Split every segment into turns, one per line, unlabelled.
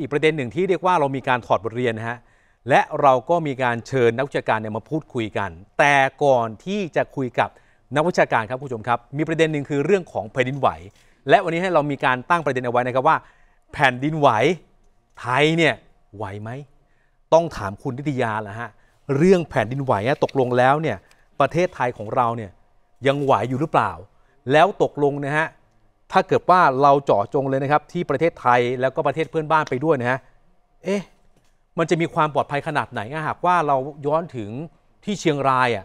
อีกประเด็นหนึ่งที่เรียกว่าเรามีการถอดบทเรียนนะฮะ และเราก็มีการเชิญนักวิชาการเนี่ยมาพูดคุยกัน แต่ก่อนที่จะคุยกับนักวิชาการครับผู้ชมครับ มีประเด็นหนึ่งคือเรื่องของแผ่นดินไหว และวันนี้ให้เรามีการตั้งประเด็นเอาไว้นะครับว่า แผ่นดินไหวไทยเนี่ยไหวไหม ต้องถามคุณนิติยาแลละฮะ เรื่องแผ่นดินไหวตกลงแล้วเนี่ย ประเทศไทยของเราเนี่ยยังไหวอยู่หรือเปล่า แล้วตกลงนะฮะถ้าเกิดว่าเราเจาะจงเลยนะครับ ที่ประเทศไทยแล้วก็ประเทศเพื่อนบ้านไปด้วยนะฮะเอ๊ะ มันจะมีความปลอดภัยขนาดไหนหากว่าเราย้อนถึงที่เชียงรายอ่ะ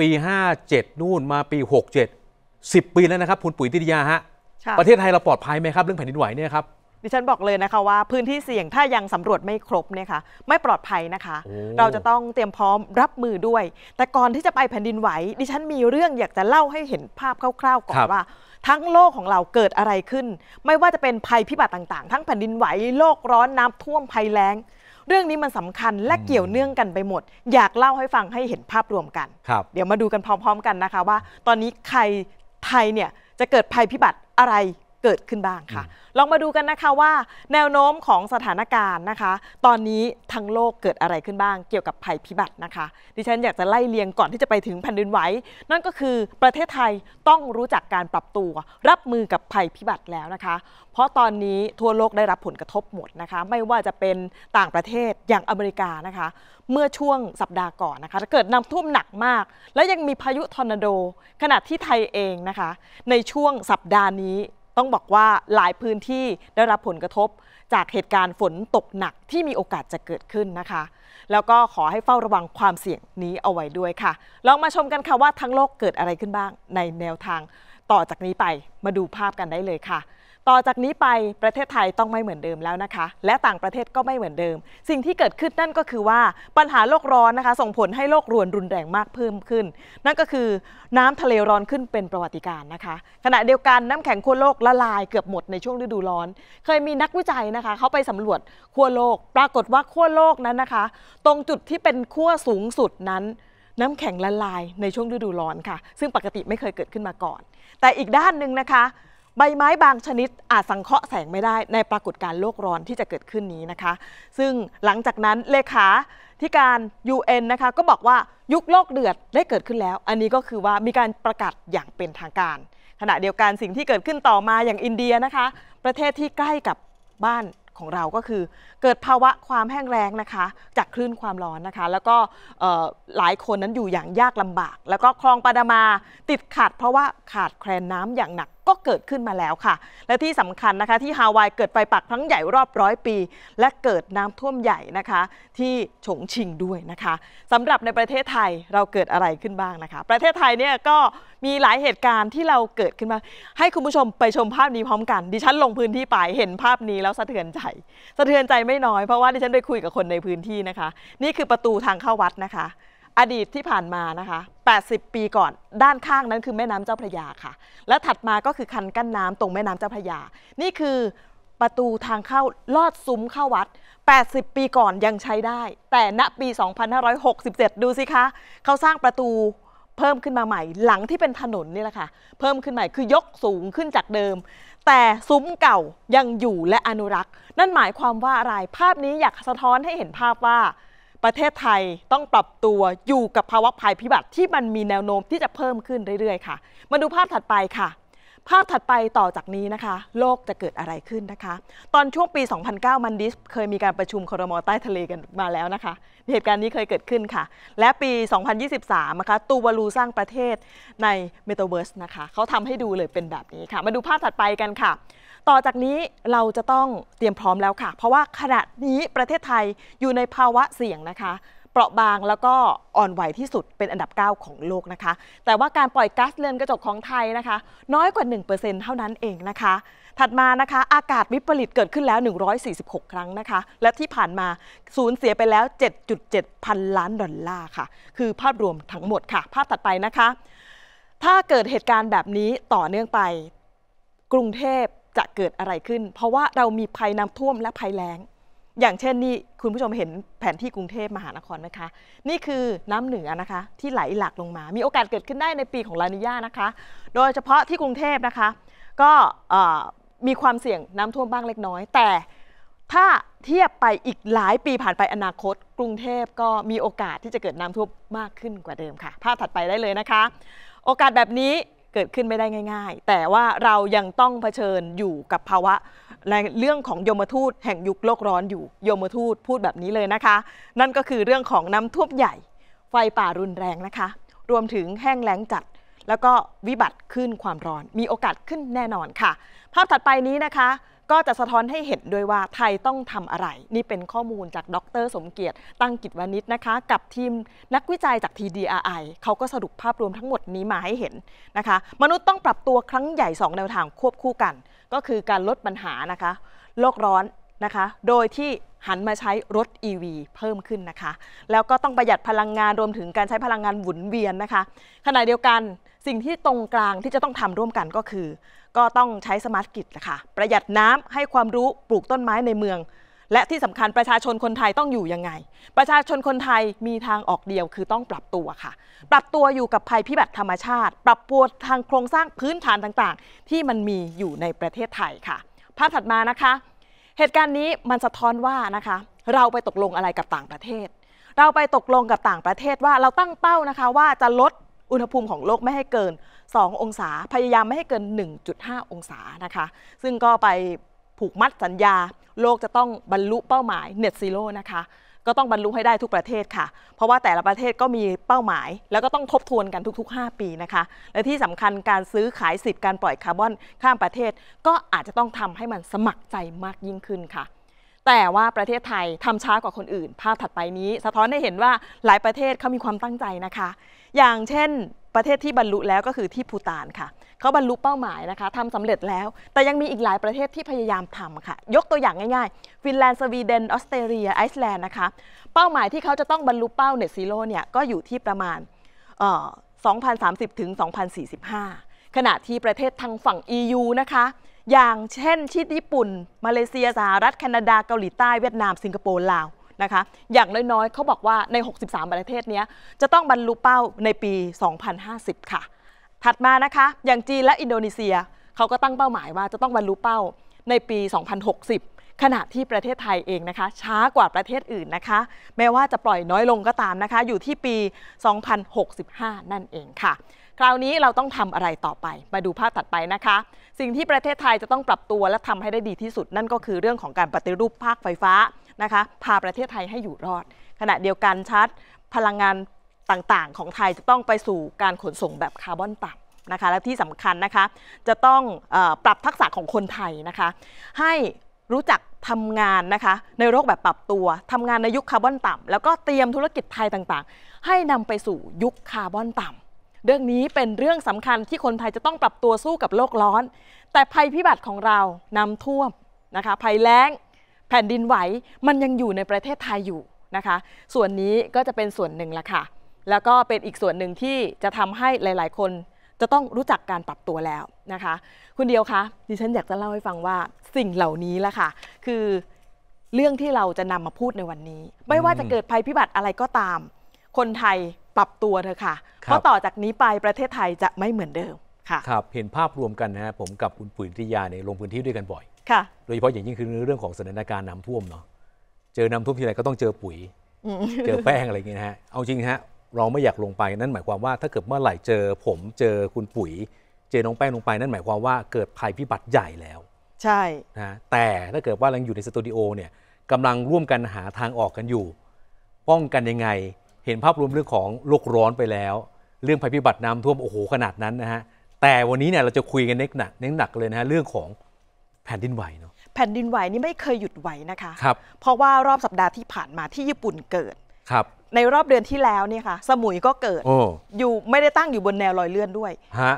ปี57 นู่นมาปี 67 10 ปี แล้วนะครับ คุณปุ๋ยติดยาฮะประเทศไทยเราปลอดภัยไหมครับ เรื่องแผ่นดินไหวเนี่ยครับ
ดิฉันบอกเลยนะคะว่า พื้นที่เสี่ยงถ้ายังสำรวจไม่ครบเนี่ยค่ะ ไม่ปลอดภัยนะคะ เราจะต้องเตรียมพร้อมรับมือด้วย แต่ก่อนที่จะไปแผ่นดินไหวดิฉันมีเรื่องอยากจะเล่าให้เห็นภาพคร่าวๆก่อนว่าทั้งโลกของเราเกิดอะไรขึ้น ไม่ว่าจะเป็นภัยพิบัติต่างๆ ทั้งแผ่นดินไหวโลกร้อนน้ำท่วมภัยแล้งเรื่องนี้มันสำคัญและเกี่ยวเนื่องกันไปหมด อยากเล่าให้ฟังให้เห็นภาพรวมกันเดี๋ยวมาดูกันพร้อมๆ กันนะคะว่า ตอนนี้ใครไทยเนี่ยจะเกิดภัยพิบัติอะไรเกิดขึ้นบ้างค่ะ ลองมาดูกันนะคะว่าแนวโน้มของสถานการณ์นะคะ ตอนนี้ทั้งโลกเกิดอะไรขึ้นบ้างเกี่ยวกับภัยพิบัตินะคะ ดิฉันอยากจะไล่เลียงก่อน ที่จะไปถึงแผ่นดินไหวนั่นก็คือประเทศไทยต้องรู้จักการปรับตัวรับมือกับภัยพิบัติแล้วนะคะ เพราะตอนนี้ทั่วโลกได้รับผลกระทบหมดนะคะ ไม่ว่าจะเป็นต่างประเทศอย่างอเมริกานะคะ เมื่อช่วงสัปดาห์ก่อนนะคะเกิดน้ำท่วมหนักมาก และยังมีพายุทอร์นาโด ขณะที่ไทยเองนะคะ ในช่วงสัปดาห์นี้ต้องบอกว่าหลายพื้นที่ได้รับผลกระทบจากเหตุการณ์ฝนตกหนักที่มีโอกาสจะเกิดขึ้นนะคะ แล้วก็ขอให้เฝ้าระวังความเสี่ยงนี้เอาไว้ด้วยค่ะ ลองมาชมกันค่ะว่าทั้งโลกเกิดอะไรขึ้นบ้างในแนวทางต่อจากนี้ไปมาดูภาพกันได้เลยค่ะต่อจากนี้ไปประเทศไทยต้องไม่เหมือนเดิมแล้วนะคะ และต่างประเทศก็ไม่เหมือนเดิม สิ่งที่เกิดขึ้นนั่นก็คือว่าปัญหาโลกร้อนนะคะ ส่งผลให้โลกรวนรุนแรงมากเพิ่มขึ้น นั่นก็คือน้ำทะเลร้อนขึ้นเป็นประวัติการนะคะ ขณะเดียวกันน้ำแข็งขั้วโลกละลายเกือบหมดในช่วงฤดูร้อน เคยมีนักวิจัยนะคะ เขาไปสำรวจขั้วโลกปรากฏว่าขั้วโลกนั้นนะคะ ตรงจุดที่เป็นขั้วสูงสุดนั้นน้ำแข็งละลายในช่วงฤดูร้อนค่ะ ซึ่งปกติไม่เคยเกิดขึ้นมาก่อน แต่อีกด้านหนึ่งนะคะใบไม้บางชนิดอาจสังเคราะห์แสงไม่ได้ในปรากฏการณ์โลกร้อนที่จะเกิดขึ้นนี้นะคะ ซึ่งหลังจากนั้นเลขาที่การ UN นะคะก็บอกว่ายุคโลกเดือดได้เกิดขึ้นแล้ว อันนี้ก็คือว่ามีการประกาศอย่างเป็นทางการ ขณะเดียวกันสิ่งที่เกิดขึ้นต่อมาอย่างอินเดียนะคะ ประเทศที่ใกล้กับบ้านของเราก็คือ เกิดภาวะความแห้งแล้งนะคะจากคลื่นความร้อนนะคะ แล้วก็หลายคนนั้นอยู่อย่างยากลำบาก แล้วก็คลองปาดามาติดขัดเพราะว่าขาดแคลนน้ำอย่างหนักก็เกิดขึ้นมาแล้วค่ะ และที่สำคัญนะคะที่ฮาวายเกิดไฟปักครั้งใหญ่รอบร้อยปี และเกิดน้ำท่วมใหญ่นะคะ ที่ฉงชิงด้วยนะคะ สำหรับในประเทศไทยเราเกิดอะไรขึ้นบ้างนะคะ ประเทศไทยเนี่ยก็มีหลายเหตุการณ์ที่เราเกิดขึ้นมาให้คุณผู้ชมไปชมภาพนี้พร้อมกัน ดิฉันลงพื้นที่ไปเห็นภาพนี้แล้วสะเทือนใจสะเทือนใจไม่น้อยเพราะว่าดิฉันไปคุยกับคนในพื้นที่นะคะ นี่คือประตูทางเข้าวัดนะคะอดีตที่ผ่านมานะคะ 80 ปีก่อนด้านข้างนั้นคือแม่น้ำเจ้าพระยาค่ะ และถัดมาก็คือคันกั้นน้ำตรงแม่น้ำเจ้าพระยา นี่คือประตูทางเข้าลอดซุ้มเข้าวัด 80 ปีก่อนยังใช้ได้ แต่ณปี 2567 ดูสิคะเขาสร้างประตูเพิ่มขึ้นมาใหม่ หลังที่เป็นถนนนี่แหละค่ะ เพิ่มขึ้นใหม่คือยกสูงขึ้นจากเดิม แต่ซุ้มเก่ายังอยู่และอนุรักษ์ นั่นหมายความว่าอะไร ภาพนี้อยากสะท้อนให้เห็นภาพว่าประเทศไทยต้องปรับตัวอยู่กับภาวะภัยพิบัติที่มันมีแนวโน้มที่จะเพิ่มขึ้นเรื่อยๆ ค่ะ มาดูภาพถัดไปค่ะภาพถัดไปต่อจากนี้นะคะ โลกจะเกิดอะไรขึ้นนะคะ ตอนช่วงปี 2009 มันดิสเคยมีการประชุมครมอใต้ทะเลกันมาแล้วนะคะ เหตุการณ์นี้เคยเกิดขึ้นค่ะ และปี 2023นะคะตูวาลูสร้างประเทศในเมตาเวิร์สนะคะเขาทำให้ดูเลยเป็นแบบนี้ค่ะ มาดูภาพถัดไปกันค่ะ ต่อจากนี้เราจะต้องเตรียมพร้อมแล้วค่ะ เพราะว่าขณะนี้ประเทศไทยอยู่ในภาวะเสี่ยงนะคะราะบางแล้วก็อ่อนไหวที่สุดเป็นอันดับ 9 ของโลกนะคะแต่ว่าการปล่อยก๊าซเรือนกระจกของไทยนะคะน้อยกว่า 1%เท่านั้นเองนะคะ ถัดมานะคะอากาศวิปริตเกิดขึ้นแล้ว 146 ครั้งนะคะ และที่ผ่านมาสูญเสียไปแล้ว 7.7 พันล้านดอลลาร์ค่ะ คือภาพรวมทั้งหมดค่ะ ภาพถัดไปนะคะ ถ้าเกิดเหตุการณ์แบบนี้ต่อเนื่องไปกรุงเทพจะเกิดอะไรขึ้น เพราะว่าเรามีภัยน้ำท่วม และภัยแล้งอย่างเช่นนี่คุณผู้ชมเห็นแผนที่กรุงเทพมหานครไหมคะนี่คือน้ำเหนือนะคะที่ไหลหลากลงมา มีโอกาสเกิดขึ้นได้ในปีของลานิญานะคะ โดยเฉพาะที่กรุงเทพนะคะก็มีความเสี่ยงน้ำท่วมบ้างเล็กน้อย แต่ถ้าเทียบไปอีกหลายปีผ่านไปอนาคต กรุงเทพก็มีโอกาสที่จะเกิดน้ำท่วมมากขึ้นกว่าเดิมค่ะ ภาพถัดไปได้เลยนะคะ โอกาสแบบนี้เกิดขึ้นไม่ได้ง่ายๆ แต่ว่าเรายังต้องเผชิญอยู่กับภาวะในเรื่องของยมทูตแห่งยุคโลกร้อนอยู่ ยมทูตพูดแบบนี้เลยนะคะ นั่นก็คือเรื่องของน้ำท่วมใหญ่ ไฟป่ารุนแรงนะคะ รวมถึงแห้งแล้งจัด แล้วก็วิบัติขึ้นความร้อน มีโอกาสขึ้นแน่นอนค่ะ ภาพถัดไปนี้นะคะก็จะสะท้อนให้เห็นด้วยว่าไทยต้องทำอะไร นี่เป็นข้อมูลจากดร สมเกียรติ ตั้งกิจวานิชนะคะ กับทีมนักวิจัยจาก TDRI เขาก็สรุปภาพรวมทั้งหมดนี้มาให้เห็นนะคะ มนุษย์ต้องปรับตัวครั้งใหญ่ 2 แนวทางควบคู่กัน ก็คือการลดปัญหานะคะ โลกร้อนนะคะ โดยที่หันมาใช้รถ EV เพิ่มขึ้นนะคะ แล้วก็ต้องประหยัดพลังงานรวมถึงการใช้พลังงานหมุนเวียนนะคะ ขณะเดียวกันสิ่งที่ตรงกลางที่จะต้องทำร่วมกันก็คือ ก็ต้องใช้สมาร์ทกิจนะคะประหยัดน้ำให้ความรู้ปลูกต้นไม้ในเมือง และที่สำคัญประชาชนคนไทยต้องอยู่ยังไง ประชาชนคนไทยมีทางออกเดียวคือต้องปรับตัวค่ะ ปรับตัวอยู่กับภัยพิบัติธรรมชาติ ปรับรัวทางโครงสร้างพื้นฐานต่างๆ ที่มันมีอยู่ในประเทศไทยค่ะ ภาพถัดมานะคะเหตุการณ์นี้มันสะท้อนว่านะคะเราไปตกลงอะไรกับต่างประเทศ เราไปตกลงกับต่างประเทศว่าเราตั้งเป้านะคะว่าจะลดอุณหภูมิของโลกไม่ให้เกิน 2 องศาพยายามไม่ให้เกิน 1.5 องศานะคะ ซึ่งก็ไปผูกมัดสัญญา โลกจะต้องบรรลุเป้าหมายเน็ตซีโร่นะคะก็ต้องบรรลุให้ได้ทุกประเทศค่ะ เพราะว่าแต่ละประเทศก็มีเป้าหมาย แล้วก็ต้องทบทวนกันทุกๆ 5 ปีนะคะ และที่สำคัญการซื้อขายสิทธิ์การปล่อยคาร์บอนข้ามประเทศก็อาจจะต้องทำให้มันสมัครใจมากยิ่งขึ้นค่ะ แต่ว่าประเทศไทยทำช้ากว่าคนอื่น ภาพถัดไปนี้ สะท้อนให้เห็นว่าหลายประเทศเขามีความตั้งใจนะคะ อย่างเช่น ประเทศที่บรรลุแล้วก็คือที่พูตานค่ะเขาบรรลุเป้าหมายนะคะทำสำเร็จแล้ว แต่ยังมีอีกหลายประเทศที่พยายามทำค่ะยกตัวอย่างง่ายๆ ฟินแลนด์สวีเดนออสเตรเลียไอซ์แลนด์นะคะเป้าหมายที่เขาจะต้องบรรลุเป้าเน็ตซีโร่เนี่ยก็อยู่ที่ประมาณ2030ถึง2045 ขณะที่ประเทศทางฝั่ง EU นะคะอย่างเช่นที่ญี่ปุ่นมาเลเซีย สหรัฐแคนาดาเกาหลีใต้เวียดนามสิงคโปร์ลาวนะคะอย่างน้อยๆเขาบอกว่าใน 63ประเทศนี้จะต้องบรรลุเป้าในปี 2050 ค่ะถัดมานะคะอย่างจีนและอินโดนีเซียเขาก็ตั้งเป้าหมายว่าจะต้องบรรลุเป้าในปี 2060 ขณะที่ประเทศไทยเองนะคะ ช้ากว่าประเทศอื่นนะคะ แม้ว่าจะปล่อยน้อยลงก็ตามนะคะ อยู่ที่ปี 2065 นั่นเองค่ะ คราวนี้เราต้องทำอะไรต่อไป มาดูภาพถัดไปนะคะ สิ่งที่ประเทศไทยจะต้องปรับตัวและทำให้ได้ดีที่สุดนั่นก็คือเรื่องของการปฏิรูปภาคไฟฟ้านะคะพาประเทศไทยให้อยู่รอด ขณะเดียวกันชัด พลังงานต่าง ๆ ของไทยจะต้องไปสู่การขนส่งแบบคาร์บอนต่ำนะคะ และที่สำคัญนะคะ จะต้องอปรับทักษะของคนไทยนะคะ ให้รู้จักทำงานนะคะในโลกแบบปรับตัวทำงานในยุคคาร์บอนต่ำแล้วก็เตรียมธุรกิจไทยต่าง ๆ ให้นำไปสู่ยุคคาร์บอนต่ำเรื่องนี้เป็นเรื่องสำคัญที่คนไทยจะต้องปรับตัวสู้กับโลกร้อน แต่ภัยพิบัติของเรา น้ำท่วมนะคะ ภัยแล้ง แผ่นดินไหว มันยังอยู่ในประเทศไทยอยู่นะคะ ส่วนนี้ก็จะเป็นส่วนหนึ่งละค่ะแล้วก็เป็นอีกส่วนหนึ่งที่จะทำให้หลาย ๆ คนจะต้องรู้จักการปรับตัวแล้วนะคะ คุณเดียวคะดิฉันอยากจะเล่าให้ฟังว่าสิ่งเหล่านี้แหละค่ะ คือเรื่องที่เราจะนำมาพูดในวันนี้ ไม่ว่าจะเกิดภัยพิบัติอะไรก็ตาม คนไทยปรับตัวเถอะค่ะเพราะต่อจากนี้ไปประเทศไทยจะไม่เหมือนเดิม
ค่ะ ครับเห็นภาพรวมกันนะฮะผมกับคุณปุ๋ยธิยาเนี่ยลงพื้นที่ด้วยกันบ่อย ค่ะโดยเฉพาะอย่างยิ่งคือเรื่องของสถานการณ์น้ำท่วมเนาะเจอน้ำท่วมทีไรก็ต้องเจอปุ๋ยเจอแป้งอะไรอย่างเงี้ยนะฮะเอาจริงฮะเราไม่อยากลงไปนั่นหมายความว่าถ้าเกิดเมื่อไหร่เจอผมเจอคุณปุ๋ย เจอน้องแป้งลงไปนั่นหมายความว่าเกิดภัยพิบัติใหญ่แล้ว
ใช่นะ
แต่ถ้าเกิดว่าเราอยู่ในสตูดิโอเนี่ยกำลังร่วมกันหาทางออกกันอยู่ ป้องกันยังไงเห็นภาพรวมเรื่องของโลกร้อนไปแล้ว เรื่องภัยพิบัติน้ำท่วมโอ้โหขนาดนั้นนะฮะแต่วันนี้เนี่ยเราจะคุยกันเน็กหนักเน็กหนักเลยนะฮะเรื่องของแผ่นดินไหวเนาะ
แผ่นดินไหวนี่ไม่เคยหยุดไหวนะคะครับเพราะว่ารอบสัปดาห์ที่ผ่านมาที่ญี่ปุ่นเกิดครับในรอบเดือนที่แล้วเนี่ยค่ะสมุยก็เกิดออยู่ไม่ได้ตั้งอยู่บนแนวลอยเลื่อนด้วย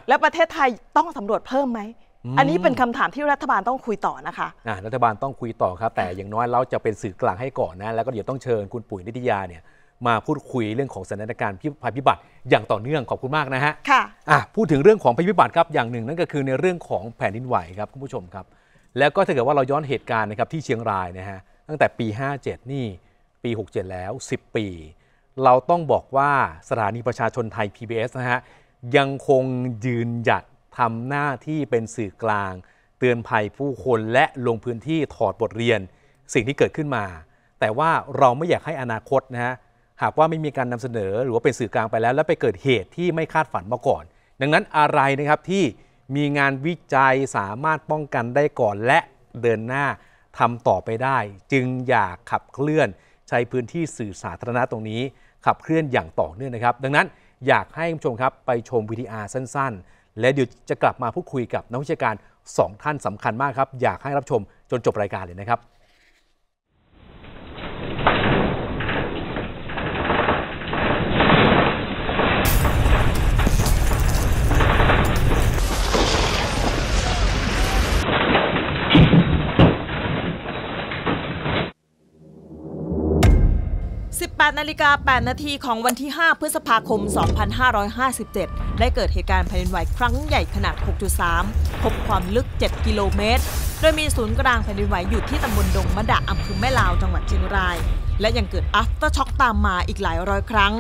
แล้วประเทศไทยต้องสำรวจเพิ่มไหมอมอันนี้เป็นคำถามที่รัฐบาลต้องคุยต่อนะคะ
ะรัฐบาลต้องคุยต่อครับ แต่อย่างน้อยเราจะเป็นสื่อกลางให้ก่อนนะแล้วก็เดี๋ยวต้องเชิญคุณปุ๋ยนิติยาเนี่ยมาพูดคุยเรื่องของสถานการณ์ภัยพิบัติอย่างต่อเนื่องขอบคุณมากนะฮะค่ะอ่ะพูดถึงเรื่องของภัยพิบัติครับอย่างหนึ่งนั่นก็คือในเรื่องของแผ่นดินไหวครับคุณผู้ชมครับ แล้วก็ถ้าเกิดว่าเราย้อนเหตุการณ์นะครับที่เชียงรายนะฮะตั้งแต่ปี 57 นี่ ปี 67 แล้ว 10 ปีเราต้องบอกว่าสถานีประชาชนไทย PBS นะฮะยังคงยืนหยัดทำหน้าที่เป็นสื่อกลาง เตือนภัยผู้คนและลงพื้นที่ถอดบทเรียนสิ่งที่เกิดขึ้นมา แต่ว่าเราไม่อยากให้อนาคตนะฮะหากว่าไม่มีการนำเสนอหรือว่าเป็นสื่อกลางไปแล้ว แล้วไปเกิดเหตุที่ไม่คาดฝันมาก่อน ดังนั้นอะไรนะครับที่มีงานวิจัยสามารถป้องกันได้ก่อน และเดินหน้าทำต่อไปได้ จึงอยากขับเคลื่อนใช้พื้นที่สื่อสาธารณะตรงนี้ขับเคลื่อนอย่างต่อเนื่องนะครับ ดังนั้นอยากให้ผู้ชมครับไปชมวิดีอาร์สั้นๆ และเดี๋ยวจะกลับมาพูดคุยกับนักวิชาการ 2 ท่านสำคัญมากครับ อยากให้รับชมจนจบรายการเลยนะครับ
18นาฬิกา8นาทีของวันที่ 5 พฤษภาคม 2557 ได้เกิดเหตุการณ์แผ่นดินไหวครั้งใหญ่ขนาด 6.3พบความลึก 7 กิโลเมตร โดยมีศูนย์กลางแผ่นดินไหวอยู่ที่ตำบลดงมะดะอำเภอแม่ลาวจังหวัดเชียงราย และยังเกิดอัฟเตอร์ช็อกตามมาอีกหลายร้อยครั้ง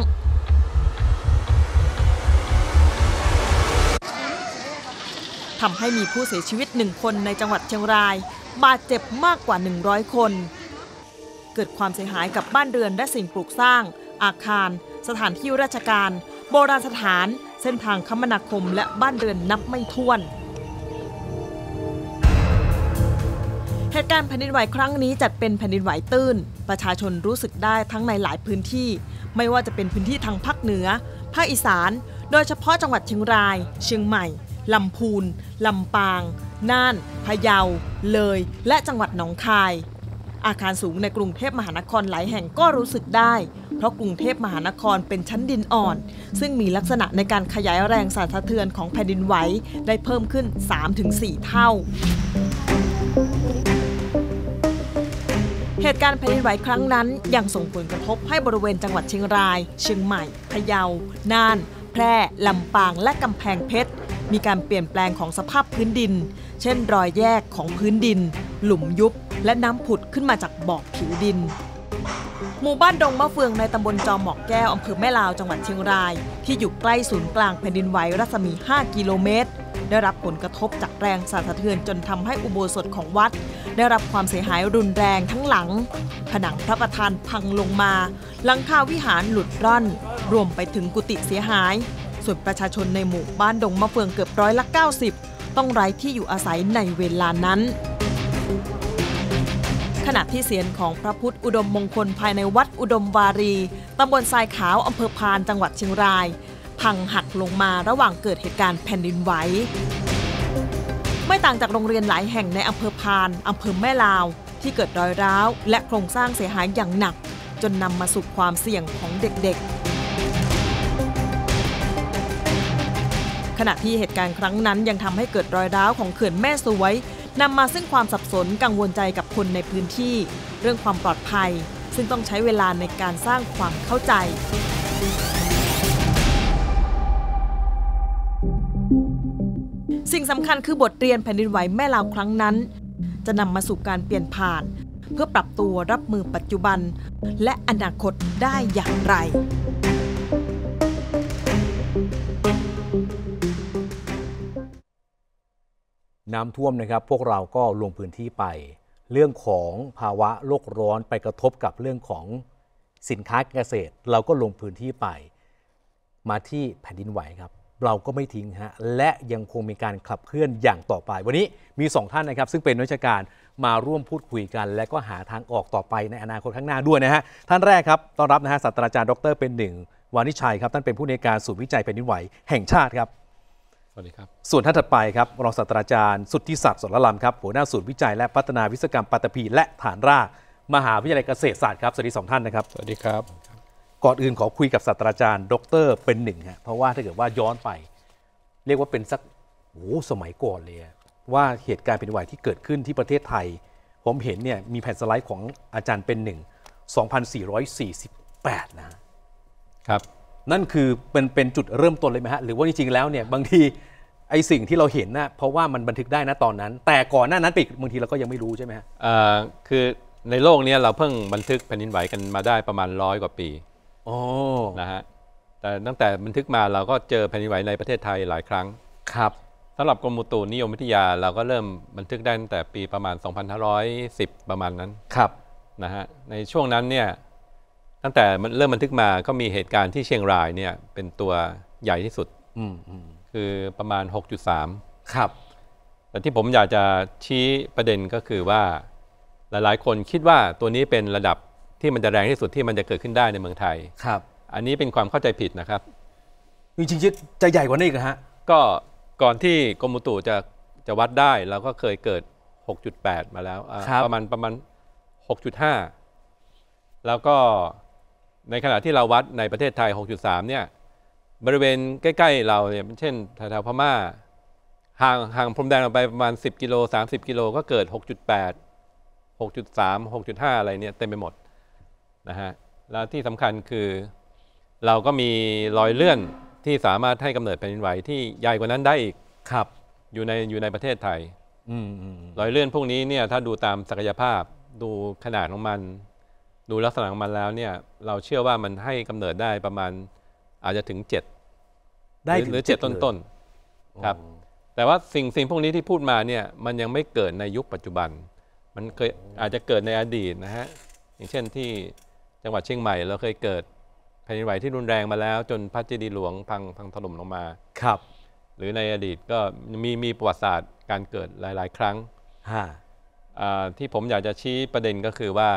ทำให้มีผู้เสียชีวิตหนึ่งคนในจังหวัดเชียงราย บาดเจ็บมากกว่า 100 คนเกิดความเสียหายกับบ้านเรือนและสิ่งปลูกสร้าง อาคาร สถานที่ราชการ โบราณสถาน เส้นทางคมนาคมและบ้านเรือนนับไม่ถ้วน เหตุการณ์แผ่นดินไหวครั้งนี้จัดเป็นแผ่นดินไหวตื้น ประชาชนรู้สึกได้ทั้งในหลายพื้นที่ ไม่ว่าจะเป็นพื้นที่ทางภาคเหนือ ภาคอีสาน โดยเฉพาะจังหวัดเชียงราย เชียงใหม่ ลำพูน ลำปาง น่าน พะเยา เลย และจังหวัดหนองคายอาคารสูงในกรุงเทพมหานครหลายแห่งก็รู้สึกได้ เพราะกรุงเทพมหานครเป็นชั้นดินอ่อน ซึ่งมีลักษณะในการขยายแรงสั่นสะเทือนของแผ่นดินไหวได้เพิ่มขึ้น 3-4 เท่า เหตุการณ์แผ่นดินไหวครั้งนั้น ยังส่งผลกระทบให้บริเวณจังหวัดเชียงราย เชียงใหม่พะเยาน่าน แพร่ลำปางและกำแพงเพชรมีการเปลี่ยนแปลงของสภาพพื้นดิน เช่น รอยแยกของพื้นดิน หลุมยุบและน้ำผุดขึ้นมาจากบ่อผิวดิน หมู่บ้านดงมะเฟืองในตำบลจอมหมอกแก้วอำเภอแม่ลาวจังหวัดเชียงราย ที่อยู่ใกล้ศูนย์กลางแผ่นดินไหวรัศมี 5 กิโลเมตร ได้รับผลกระทบจากแรงสั่นสะเทือนจนทำให้อุโบสถของวัด ได้รับความเสียหายรุนแรงทั้งหลัง ผนังพระประธานพังลงมา หลังคาวิหารหลุดร่อน รวมไปถึงกุฏิเสียหาย ส่วนประชาชนในหมู่บ้านดงมะเฟืองเกือบร้อยละ 90 ต้องไร้ที่อยู่อาศัยในเวลานั้นขณะที่เสียงของพระพุทธอุดมมงคลภายในวัดอุดมวารีตำบลทรายขาวอำเภอพาน จังหวัดเชียงราย พังหักลงมาระหว่างเกิดเหตุการณ์แผ่นดินไหว ไม่ต่างจากโรงเรียนหลายแห่งในอำเภอพานอำเภอแม่ลาว ที่เกิดรอยร้าวและโครงสร้างเสียหายอย่างหนัก จนนำมาสู่ความเสี่ยงของเด็กๆ ขณะที่เหตุการณ์ครั้งนั้น ยังทำให้เกิดรอยร้าวของเขื่อนแม่สวยนำมาซึ่งความสับสนกังวลใจกับคนในพื้นที่ เรื่องความปลอดภัย ซึ่งต้องใช้เวลาในการสร้างความเข้าใจ สิ่งสำคัญคือบทเรียนแผ่นดินไหวแม่ลาวครั้งนั้น จะนำมาสู่การเปลี่ยนผ่าน เพื่อปรับตัวรับมือปัจจุบัน และอนาคตได้อย่างไร
น้ำท่วมนะครับ พวกเราก็ลงพื้นที่ไป เรื่องของภาวะโลกร้อนไปกระทบกับเรื่องของสินค้าเกษตร เราก็ลงพื้นที่ไป มาที่แผ่นดินไหวครับ เราก็ไม่ทิ้งฮะและยังคงมีการขับเคลื่อนอย่างต่อไป วันนี้มี 2 ท่านนะครับ ซึ่งเป็นนักชาการมาร่วมพูดคุยกัน และก็หาทางออกต่อไปในอนาคตข้างหน้าด้วยนะฮะท่านแรกครับต้อนรับนะฮะศาสตราจารย์ดรเป็นหนึ่งวานิชัยครับท่านเป็นผู้ในการศูนย์วิจัยแผ่นดินไหว แห่งชาติครับสวัสดีครับส่วนท่านถัดไปครับรองศาสตราจารย์สุทธิศักดิ์สนลลำครับหัวหน้าศูนย์วิจัย และพัฒนาวิศกรรมปัตตภีและฐานรากมหาวิทยาลัยเกษตรศาสตร์ครับสวัสดีสองท่านนะครับ สวัสดีครับก่อนอื่นขอคุยกับศาสตราจารย์ ดร เป็นหนึ่งฮะเพราะว่าถ้าเกิดว่าย้อนไป เรียกว่าเป็นสักโอ้สมัยก่อนเลย ว่าเหตุการณ์เป็นไหวที่เกิดขึ้นที่ประเทศไทย ผมเห็นเนี่ยมีแผ่นสไลด์ของอาจารย์เป็นหนึ่ง2448 นะครับนั่นคือเป็นเป็นจุดเริ่มต้นเลยไหมฮะ หรือว่าจริง ๆ แล้วเนี่ยบางทีไอสิ่งที่เราเห็นนะ่ะเพราะว่ามันบันทึกได้นะตอนนั้น แต่ก่อนหน้านั้นปีกบางทีเราก็ยังไม่รู้ใช่ไหมฮะ
เอ่อคือในโลกนี้เราเพิ่งบันทึกแผ่นดินไหวกันมาได้ประมาณร้อยกว่าปีโอ้นะฮะแต่ตั้งแต่บันทึกมาเราก็เจอแผ่นดินไหวในประเทศไทยหลายครั้งครับสาหรับกรมอุตุนิยมวิทยาเราก็เริ่มบันทึกได้ตั้งแต่ปีประมาณ2510 ประมาณนั้นครับนะฮะในช่วงนั้นเนี่ยตั้งแต่มันเริ่มบันทึกมาก็มีเหตุการณ์ที่เชียงรายเนี่ย เป็นตัวใหญ่ที่สุดคือประมาณ6.3ครับแต่ที่ผมอยากจะชี้ประเด็นก็คือว่า หลายๆคนคิดว่าตัวนี้เป็นระดับที่มันจะแรงที่สุดที่มันจะเกิดขึ้นได้ในเมืองไทยครับ อันนี้เป็นความเข้าใจผิดนะครับ
จริงๆจะใหญ่กว่านี้กันฮะ
ก็ก่อนที่กรมตุจะจะวัดได้เราก็เคยเกิด6.8มาแล้วรประมาณประมาณ6.5แล้วก็ในขณะที่เราวัดในประเทศไทย 6.3 เนี่ย บริเวณใกล้ ๆ เราเนี่ย เช่นแถวๆพม่า ห่างห่างพรมแดนออกไปประมาณ 10 กิโล 30 กิโลก็เกิด 6.8 6.3 6.5 อะไรเนี่ยเต็มไปหมดนะฮะ แล้วที่สำคัญคือเราก็มีรอยเลื่อนที่สามารถให้กำเนิดแผ่นดินไหวที่ใหญ่กว่านั้นได้อีก ครับ อยู่ในอยู่ในประเทศไทยรอยเลื่อนพวกนี้เนี่ย ถ้าดูตามศักยภาพ ดูขนาดของมันดูลักษณะมันแล้วเนี่ยเราเชื่อว่ามันให้กำเนิดได้ประมาณอาจจะถึงเจ็ดได้หรือเจ็ดต้นๆครับแต่ว่าสิ่งสิ่งพวกนี้ที่พูดมาเนี่ยมันยังไม่เกิดในยุคปัจจุบัน มันเคยอาจจะเกิดในอดีตนะฮะ อย่างเช่นที่จังหวัดเชียงใหม่เราเคยเกิดแผ่นดินไหวที่รุนแรงมาแล้ว จนพระเจดีย์หลวงพังพังถล่มลงมาครับ หรือในอดีตก็มีมีประวัติศาสตร์การเกิดหลาย ๆ ครั้งที่ผมอยากจะชี้ประเด็นก็คือว่า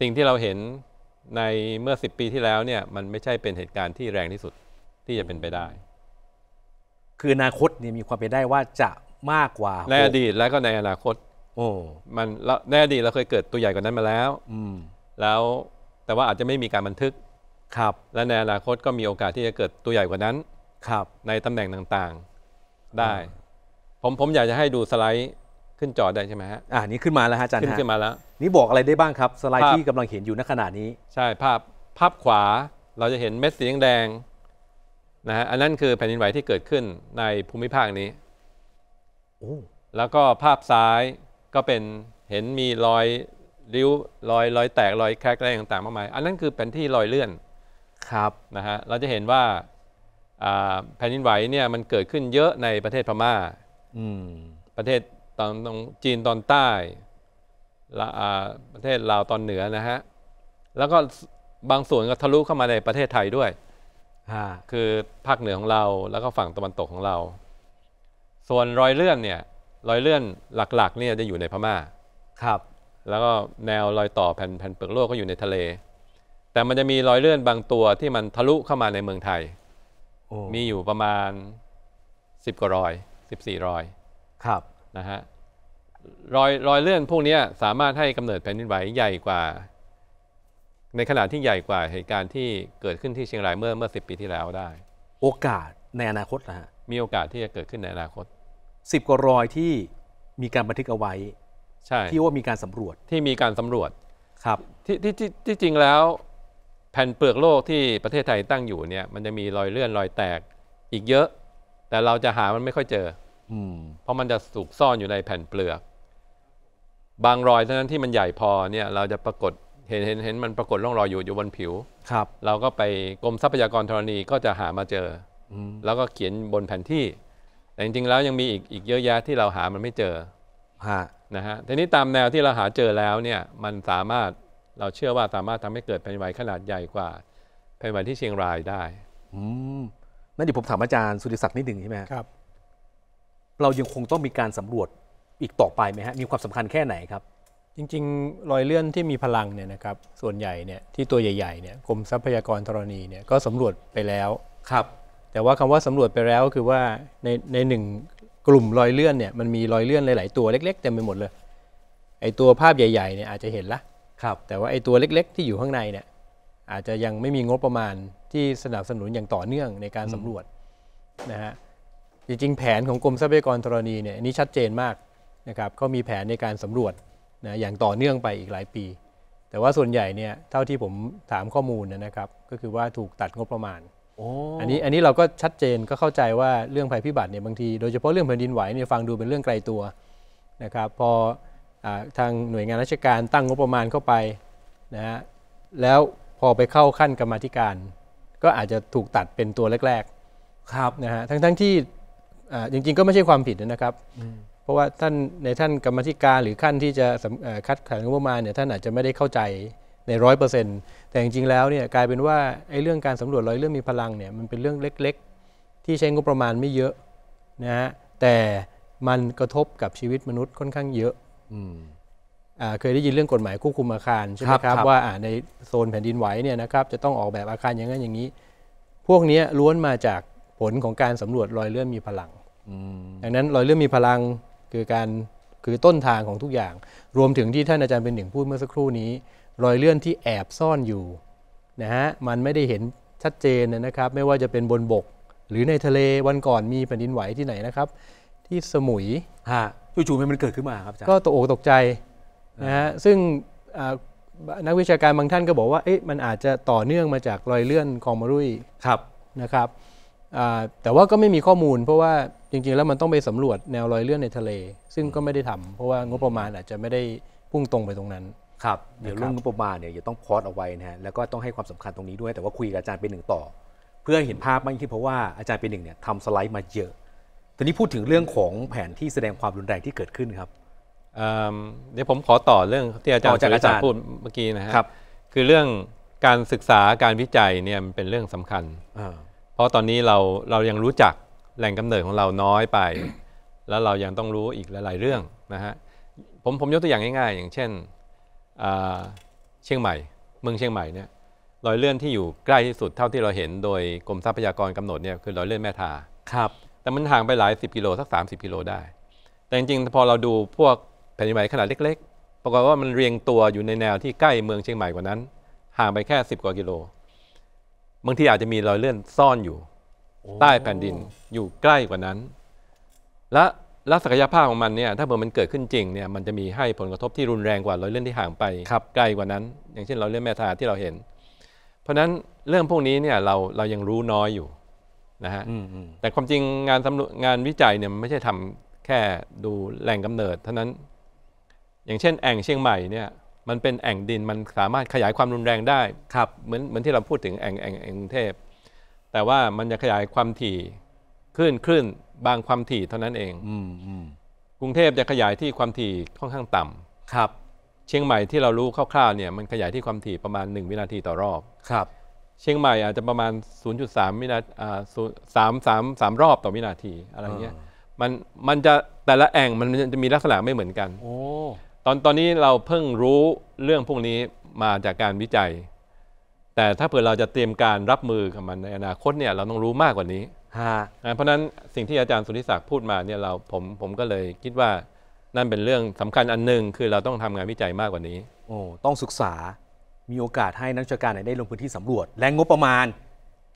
สิ่งที่เราเห็นในเมื่อสิบปีที่แล้วเนี่ย มันไม่ใช่เป็นเหตุการณ์ที่แรงที่สุดที่จะเป็นไปได้
คืออนาคตเนี่ยมีความเป็นได้ว่าจะมา
กกว่า ในอดีตและก็ในอนาคตโอ้มันแในอดีตเราเคยเกิดตัวใหญ่กว่านั้นมาแล้ว อืม แล้วแต่ว่าอาจจะไม่มีการบันทึก ครับ และในอนาคตก็มีโอกาสที่จะเกิดตัวใหญ่กว่านั้น ครับ ในตำแหน่งต่างๆ ได้ ผมผมอยากจะให้ดูสไลด์ขึ้นจอได้ใช่ไหมฮะ อ่านี่ขึ้นมาแล้วฮะอาจารย์ขึ้นขึ้นมาแล้ว นี่บอกอะไรได้บ้างครับ
สไลด์ที่กำลังเห็นอยู่ณขณะนี้
ใช่ ภาพ ภาพขวาเราจะเห็นเม็ดสีแดงนะฮะ อันนั้นคือแผ่นดินไหวที่เกิดขึ้นในภูมิภาคนี้ โอ้ แล้วก็ภาพซ้ายก็เป็นเห็นมีรอย ริ้วรอยรอย แตกรอยแครกอะไรต่างๆมากมาย อันนั้นคือแผ่นที่รอยเลื่อน ครับ นะฮะ เราจะเห็นว่าแผ่นดินไหวเนี่ยมันเกิดขึ้นเยอะในประเทศพม่าประเทศตอนตรงจีนตอนใต้ประเทศลาวตอนเหนือนะฮะ แล้วก็บางส่วนก็ทะลุเข้ามาในประเทศไทยด้วยคือภาคเหนือของเราแล้วก็ฝั่งตะวันตกของเรา ส่วนรอยเลื่อนเนี่ยรอยเลื่อนหลัก ๆ เนี่ยจะอยู่ในพม่าครับ แล้วก็แนวรอยต่อแผ่นแผ่นเปลือกโลกก็อยู่ในทะเล แต่มันจะมีรอยเลื่อนบางตัวที่มันทะลุเข้ามาในเมืองไทยมีอยู่ประมาณสิบกว่ารอยี่รอยครับนะฮะรอยรอยเลื่อนพวกนี้สามารถให้กำเนิดแผ่นดินไหวใหญ่กว่า ในขนาดที่ใหญ่กว่าเหตุการณ์ที่เกิดขึ้นที่เชียงรายเมื่อเมื่อสิปีที่แล้วได้
โอกาสในอนาคตนะฮะ
มีโอกาสที่จะเกิดขึ้นในอนาคตสิบกว่ารอยที่มีการบันทึกเอาไว้ ใช่ ที่ว่ามีการสำรวจที่มีการสำรวจครับที่ที่ที่ที่จริงแล้ว แผ่นเปลือกโลกที่ประเทศไทยตั้งอยู่เนี่ยมันจะมีรอยเลื่อนรอยแตกอีกเยอะ แต่เราจะหามันไม่ค่อยเจอเพราะมันจะสูกซ่อนอยู่ในแผ่นเปลือก บางรอยเท่านั้นที่มันใหญ่พอเนี่ยเราจะปรากฏเห็นเห็นเห็นมันปรากฏร่องรอยอยู่อยู่บนผิวครับ เราก็ไปกรมทรัพยากรธรณีก็จะหามาเจอแล้วก็เขียนบนแผ่นที่แต่จริงๆ แล้วยังมีอีกอีกเยอะแยะที่เราหามันไม่เจอฮะนะฮะทีนี้ตามแนวที่เราหาเจอแล้วเนี่ยมันสามารถเราเชื่อว่าสามารถทำให้เกิดแผ่นไหวขนาดใหญ่กว่าแผ่นไหวที่เชียงรายได้อื
มนั่นเดี๋ยวผมถามอาจารย์ สุริศักดิ์นิดหนึ่งใช่ไหมครับเรายังคงต้องมีการสำรวจอีกต่อไปไหมฮะมีความสำคัญแค่ไหนครับ จริง ๆ รอยเลื่อนที่มีพลั
งเนี่ยนะครับส่วนใหญ่เนี่ยที่ตัวใหญ่ๆเนี่ยกรมทรัพยากรธรณีเนี่ยก็สำรวจไปแล้วครับ แต่ว่าคำว่าสำรวจไปแล้วก็คือว่าในในหนึ่งกลุ่มรอยเลื่อนเนี่ยมันมีรอยเลื่อนหลายๆตัวเล็กๆเต็มไปหมดเลย ไอตัวภาพใหญ่ๆเนี่ยอาจจะเห็นละครับ แต่ว่าไอตัวเล็กๆ ที่อยู่ข้างในเนี่ยอาจจะยังไม่มีงบประมาณที่สนับสนุนอย่างต่อเนื่องในการสำรวจนะฮะจริงๆ แผนของกรมทรัพยากรธรณีเนี่ยนี่ชัดเจนมากนะครับเขามีแผนในการสำรวจนะอย่างต่อเนื่องไปอีกหลายปี แต่ว่าส่วนใหญ่เนี่ยเท่าที่ผมถามข้อมูลนะครับก็คือว่าถูกตัดงบประมาณอันนี้อันนี้เราก็ชัดเจนก็เข้าใจว่าเรื่องภัยพิบัติเนี่ยบางทีโดยเฉพาะเรื่องแผ่นดินไหวเนี่ยฟังดูเป็นเรื่องไกลตัวนะครับพออทางหน่วยงานราชการตั้งงบประมาณเข้าไปนะฮะแล้วพอไปเข้าขั้นกรรมธิการ ก็อาจจะถูกตัดเป็นตัวแรกๆครับนะฮะทั้งทั้งที่จริง ๆก็ไม่ใช่ความผิดนะครับเพราะว่าท่านในท่านกรรมธิการหรือขั้นที่จะคัดขันงบประมาณเนี่ยท่านอาจจะไม่ได้เข้าใจในร้อยเปอร์เซ็นต์แต่จริงๆแล้วเนี่ยกลายเป็นว่าไอ้เรื่องการสำรวจรอยเรื่องมีพลังเนี่ยมันเป็นเรื่องเล็ก ๆ ที่ใช้งบประมาณไม่เยอะนะฮะแต่มันกระทบกับชีวิตมนุษย์ค่อนข้างเยอะอเคยได้ยินเรื่องกฎหมายควบคุมอาคารใช่ไหมครับว่าในโซนแผ่นดินไหวเนี่ยนะครับจะต้องออกแบบอาคารอย่างนั้นอย่างนี้ พวกนี้ล้วนมาจากผลของการสำรวจรอยเลื่อนมีพลังดังนั้นรอยเลื่อนมีพลังคือการ คือต้นทางของทุกอย่าง รวมถึงที่ท่านอาจารย์เป็นหนึ่งพูดเมื่อสักครู่นี้ รอยเลื่อนที่แอบซ่อนอยู่นะฮะมันไม่ได้เห็นชัดเจนนะครับ ไม่ว่าจะเป็นบนบกหรือในทะเลวันก่อนมีแผ่นดินไหวที่ไหนนะครับ ที่สมุยฮะจู่ๆมันเกิดขึ้นมาครับก็ตกอกตกใจนะฮะซึ่งนักวิชาการบางท่านก็บอกว่าเอ๊ะมันอาจจะต่อเนื่องมาจากรอยเลื่อนของมารุยครับนะครับแต่ว่าก็ไม่มีข้อมูลเพราะว่าจริงๆแล้วมันต้องไปสำรวจแนวรอยเลื่อนในทะเล ซึ่งก็ไม่ได้ทำ เพราะว่างบประมาณอาจจะไม่ได้พุ่งตรงไปตรงนั้น ครับเดี๋ยวเรื่องงบ
ประมาณเนี่ยจะต้องพอดเอาไว้นะฮะแล้วก็ต้องให้ความสำคัญตรงนี้ด้วย แต่ว่าคุยกับอาจารย์เป็นหนึ่งต่อ เพื่อเห็นภาพมากขึ้นเพราะว่าอาจารย์เป็นหนึ่งเนี่ยทำสไลด์มาเยอะทีนี้พูดถึงเรื่องของแผนที่แสดงควา
มรุนแรงที่เกิดขึ้นครับเดี๋ยวผมขอต่อเรื่องที่อาจารย์อาจารย์พูดเมื่อกี้นะครับ คือเรื่องการศึกษาการวิจัยเนี่ยมันเป็นเรื่องสำคัญเพราะตอนนี้เราเรายังรู้จักแหล่งกำเนิดของเราน้อยไป แล้วเรายังต้องรู้อีกหลายๆเรื่องนะฮะผมผมยกตัวอย่างง่ายๆ อย่างเช่นเชียงใหม่เมืองเชียงใหม่เนี่ยรอยเลื่อนที่อยู่ใกล้ที่สุดเท่าที่เราเห็นโดยกรมทรัพยากรกำหนดเนี่ยคือรอยเลื่อนแม่ทาครับแต่มันห่างไปหลาย 10กิโลสัก30กิโลได้ แต่จริงๆพอเราดูพวกแผ่นดินไหวขนาดเล็กๆ ปรากฏว่ามันเรียงตัวอยู่ในแนวที่ใกล้เมืองเชียงใหม่กว่านั้นห่างไปแค่10กว่ากิโลบางทีอาจจะมีรอยเลื่อนซ่อนอยู่ ใต้แผ่นดินอยู่ใกล้กว่านั้น และและศักยภาพของมันเนี่ย ถ้าเผื่อมันเกิดขึ้นจริงเนี่ยมันจะมีให้ผลกระทบที่รุนแรงกว่ารอยเลื่อนที่ห่างไปไกลกว่านั้น อย่างเช่นรอยเลื่อนแม่ทาที่เราเห็น เพราะฉะนั้นเรื่องพวกนี้เนี่ย เราเรายังรู้น้อยอยู่นะฮะแต่ความจริงงานสำรวจงานวิจัยเนี่ยมันไม่ใช่ทำแค่ดูแหล่งกำเนิด เท่านั้น อย่างเช่น แอ่งเชียงใหม่เนี่ยมันเป็นแอ่งดินมันสามารถขยายความรุนแรงได้ครับเหมือนเหมือนที่เราพูดถึงแอ่งแอ่งแอ่งกรุงเทพแต่ว่ามันจะขยายความถี่ ขึ้นขึ้นบางความถี่เท่านั้นเองกรุงเทพจะขยายที่ความถี่ค่อนข้างต่ำครับ เชียงใหม่ที่เรารู้คร่าวๆเนี่ย มันขยายที่ความถี่ประมาณ 1 วินาทีต่อรอบครับ เชียงใหม่อาจจะประมาณ 0.3วินาทีอ่าวินทีสามสามสามรอบต่อวินาที อะไรเงี้ยมันมันจะแต่ละแอ่งมันจะมีลักษณะไม่เหมือนกันโอ้ตอนตอนนี้เราเพิ่งรู้เรื่องพวกนี้มาจากการวิจัย แต่ถ้าเผื่อเราจะเตรียมการรับมือกับมันในอนาคตเนี่ยเราต้องรู้มากกว่านี้ฮะเพราะนั้นสิ่งที่อาจารย์สุนิศักดิ์พูดมาเนี่ยเราผมผมก็เลยคิดว่า นั่นเป็นเรื่องสำคัญอันหนึ่งคือเราต้องทำงานวิจัยมากกว่านี้โอ้
ต้องศึกษามีโอกาสให้นักวิชาการไหนได้ลงพื้นที่สำรวจและงบประมาณ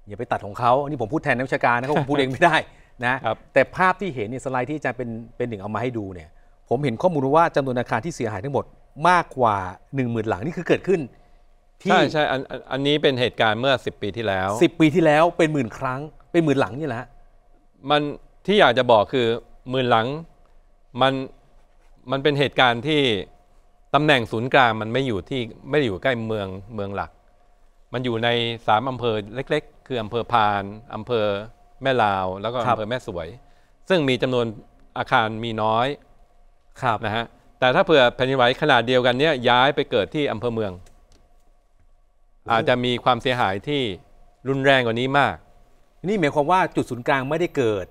อย่าไปตัดของเขาอันนี้ผมพูดแทนนักวิชาการนะเขาพูดเองไม่ได้นะแต่ภาพที่เห็นเนี่ยสไลด์ที่อาจารย์เป็นเป็นหนึ่งเอามาให้ดูเนี่ยผมเห็นข้อมูลว่าจำนวนอาคารที่เสียหายทั้งหมดมากกว่า1 0,000หลังนี่คือเกิดขึ้นที่ใช่ใช
่อันอันนี้เป็นเหตุการณ์เมื่อ10ปีที่แล้ว
10ปีที่แล้วเป็นหมื่นครั้ง เป็นหมื่นหลังนี่แหละ
มันที่อยากจะบอกคือหมื่นหลัง มันมันเป็นเหตุการณ์ที่ตำแหน่งศูนย์กลางมันไม่อยู่ที่ไม่ได้อยู่ใกล้เมืองเมืองหลัก มันอยู่ในสามอำเภอเล็กๆคืออำเภอพานอำเภอแม่ลาว แล้วก็อำเภอแม่สวย ซึ่งมีจำนวนอาคารมีน้อยนะฮะแต่ถ้าเผื่อแผ่นดินไหวขนาดเดียวกันเนี้ยย้ายไปเกิดที่อำเภอเมือง อาจจะมีความเสียหายที่รุนแรงกว่านี้มาก นี่หมายความว่าจุดศูนย์กลางไม่ได้เกิด